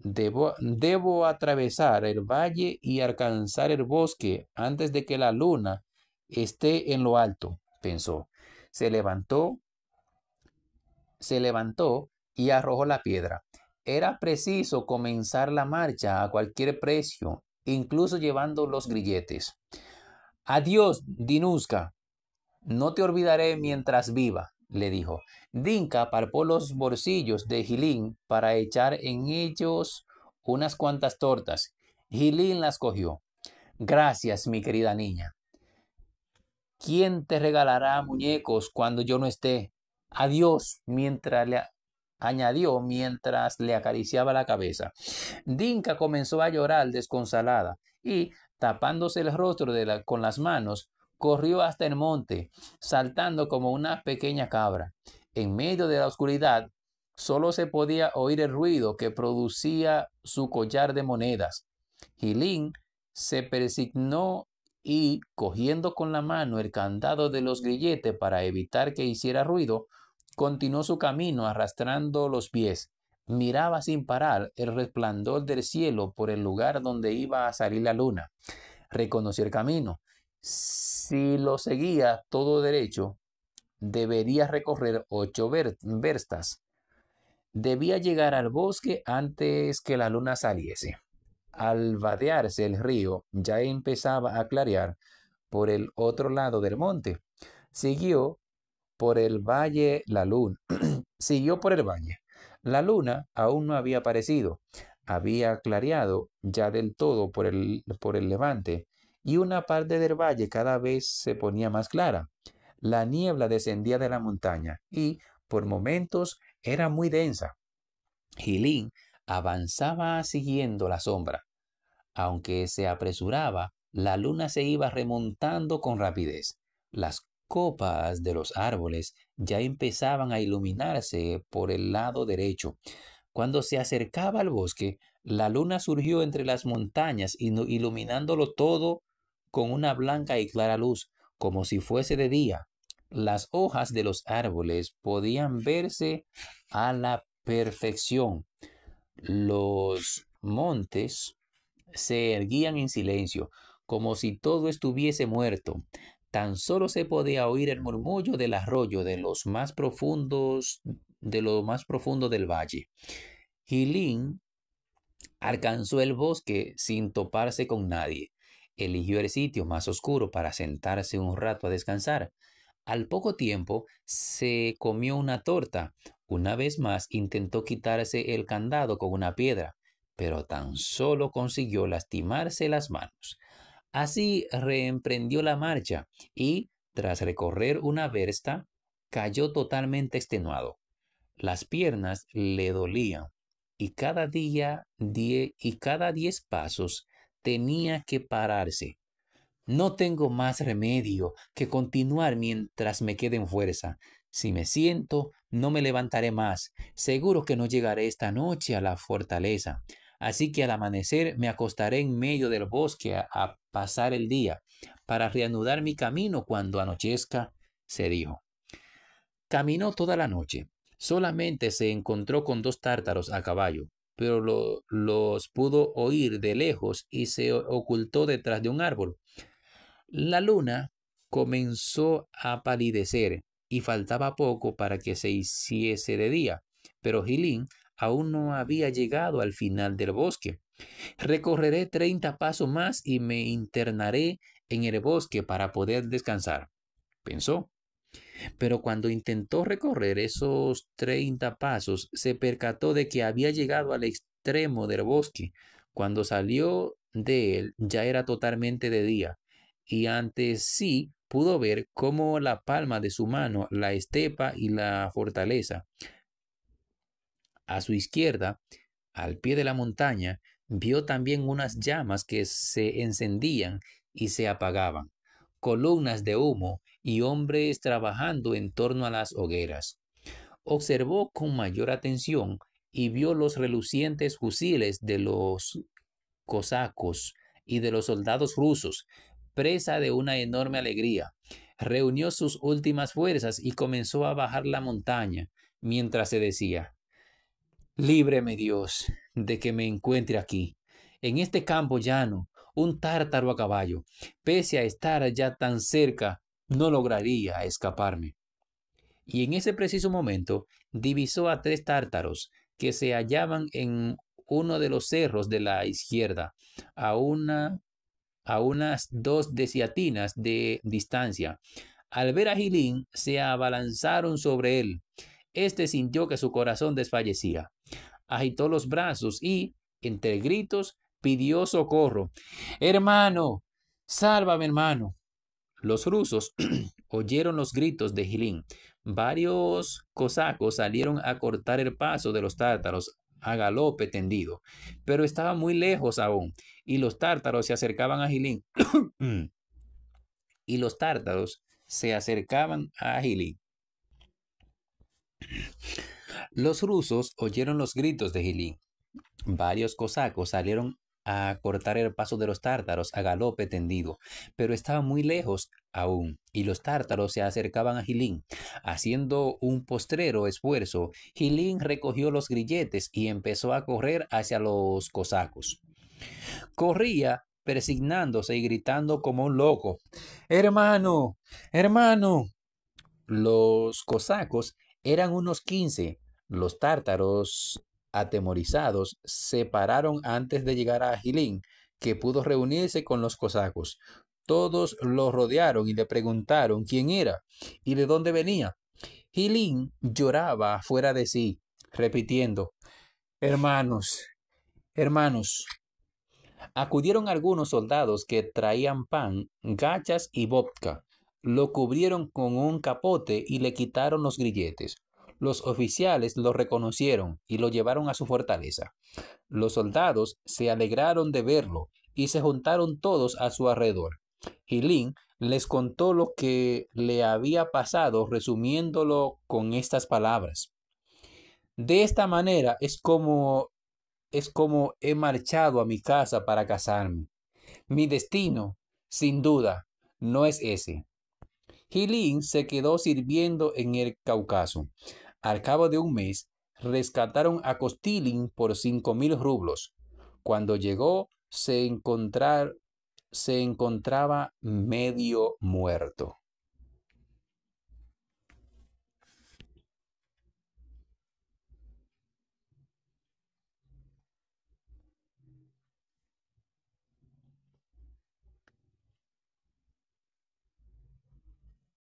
Debo, atravesar el valle y alcanzar el bosque antes de que la luna esté en lo alto, pensó. Se levantó, se levantó y arrojó la piedra. Era preciso comenzar la marcha a cualquier precio, incluso llevando los grilletes. Adiós, Dinuska. No te olvidaré mientras viva le dijo, Dinka parpó los bolsillos de Gilín para echar en ellos unas cuantas tortas. Gilín las cogió. Gracias, mi querida niña. ¿Quién te regalará muñecos cuando yo no esté? Adiós, mientras le añadió mientras le acariciaba la cabeza. Dinka comenzó a llorar desconsolada y, tapándose el rostro de con las manos, corrió hasta el monte, saltando como una pequeña cabra. En medio de la oscuridad, solo se podía oír el ruido que producía su collar de monedas. Gilín se persignó y, cogiendo con la mano el candado de los grilletes para evitar que hiciera ruido, continuó su camino arrastrando los pies. Miraba sin parar el resplandor del cielo por el lugar donde iba a salir la luna. Reconoció el camino. Si lo seguía todo derecho, debería recorrer ocho verstas. Debía llegar al bosque antes que la luna saliese. Al vadearse el río, ya empezaba a clarear por el otro lado del monte. Siguió por el valle la luna. *clears throat* Siguió por el valle. La luna aún no había aparecido. Había clareado ya del todo por por el levante y una parte del valle cada vez se ponía más clara. La niebla descendía de la montaña y, por momentos, era muy densa. Gilín avanzaba siguiendo la sombra. Aunque se apresuraba, la luna se iba remontando con rapidez. Las copas de los árboles ya empezaban a iluminarse por el lado derecho. Cuando se acercaba al bosque, la luna surgió entre las montañas iluminándolo todo con una blanca y clara luz, como si fuese de día. Las hojas de los árboles podían verse a la perfección. Los montes se erguían en silencio, como si todo estuviese muerto. Tan solo se podía oír el murmullo del arroyo de los más profundos de lo más profundo del valle. Hilin alcanzó el bosque sin toparse con nadie eligió el sitio más oscuro para sentarse un rato a descansar. Al poco tiempo se comió una torta. Una vez más intentó quitarse el candado con una piedra, pero tan solo consiguió lastimarse las manos. Así reemprendió la marcha y, tras recorrer una versta, cayó totalmente extenuado. Las piernas le dolían y cada día die, y cada diez pasos tenía que pararse. No tengo más remedio que continuar mientras me quede en fuerza. Si me siento, no me levantaré más. Seguro que no llegaré esta noche a la fortaleza. Así que al amanecer me acostaré en medio del bosque a pasar el día, para reanudar mi camino cuando anochezca, se dijo. Caminó toda la noche. Solamente se encontró con dos tártaros a caballo, pero los pudo oír de lejos y se ocultó detrás de un árbol. La luna comenzó a palidecer y faltaba poco para que se hiciese de día, pero Gilín aún no había llegado al final del bosque. Recorreré treinta pasos más y me internaré en el bosque para poder descansar, pensó. Pero cuando intentó recorrer esos 30 pasos, se percató de que había llegado al extremo del bosque. Cuando salió de él, ya era totalmente de día, y ante sí pudo ver cómo la palma de su mano, la estepa y la fortaleza. A su izquierda, al pie de la montaña, vio también unas llamas que se encendían y se apagaban, columnas de humo y hombres trabajando en torno a las hogueras. Observó con mayor atención y vio los relucientes fusiles de los cosacos y de los soldados rusos, presa de una enorme alegría. Reunió sus últimas fuerzas y comenzó a bajar la montaña, mientras se decía, Líbreme Dios de que me encuentre aquí, en este campo llano, un tártaro a caballo, pese a estar ya tan cerca no lograría escaparme. Y en ese preciso momento divisó a tres tártaros que se hallaban en uno de los cerros de la izquierda, a, una, a unas dos desiatinas de distancia. Al ver a Gilín, se abalanzaron sobre él. Este sintió que su corazón desfallecía. Agitó los brazos y, entre gritos, pidió socorro. Hermano, sálvame, hermano. Los rusos *clears throat* oyeron los gritos de Gilín. Varios cosacos salieron a cortar el paso de los tártaros a galope tendido, pero estaba muy lejos aún, y los tártaros se acercaban a Gilín. *clears throat* y los tártaros se acercaban a Gilín. Los rusos oyeron los gritos de Gilín. Varios cosacos salieron a cortar el paso de los tártaros a galope tendido, pero estaba muy lejos aún, y los tártaros se acercaban a Gilín. Haciendo un postrero esfuerzo, Gilín recogió los grilletes y empezó a correr hacia los cosacos. Corría persignándose y gritando como un loco. Hermano, hermano. Los cosacos eran unos quince, los tártaros atemorizados, se pararon antes de llegar a Gilín, que pudo reunirse con los cosacos. Todos lo rodearon y le preguntaron quién era y de dónde venía. Gilín lloraba fuera de sí, repitiendo, Hermanos, hermanos. Acudieron algunos soldados que traían pan, gachas y vodka. Lo cubrieron con un capote y le quitaron los grilletes. Los oficiales lo reconocieron y lo llevaron a su fortaleza. Los soldados se alegraron de verlo y se juntaron todos a su alrededor. Gilín les contó lo que le había pasado resumiéndolo con estas palabras. De esta manera es como es como he marchado a mi casa para casarme. Mi destino, sin duda, no es ese. Gilín se quedó sirviendo en el Cáucaso. Al cabo de un mes, rescataron a Costilin por cinco mil rublos. Cuando llegó, se, se encontraba medio muerto.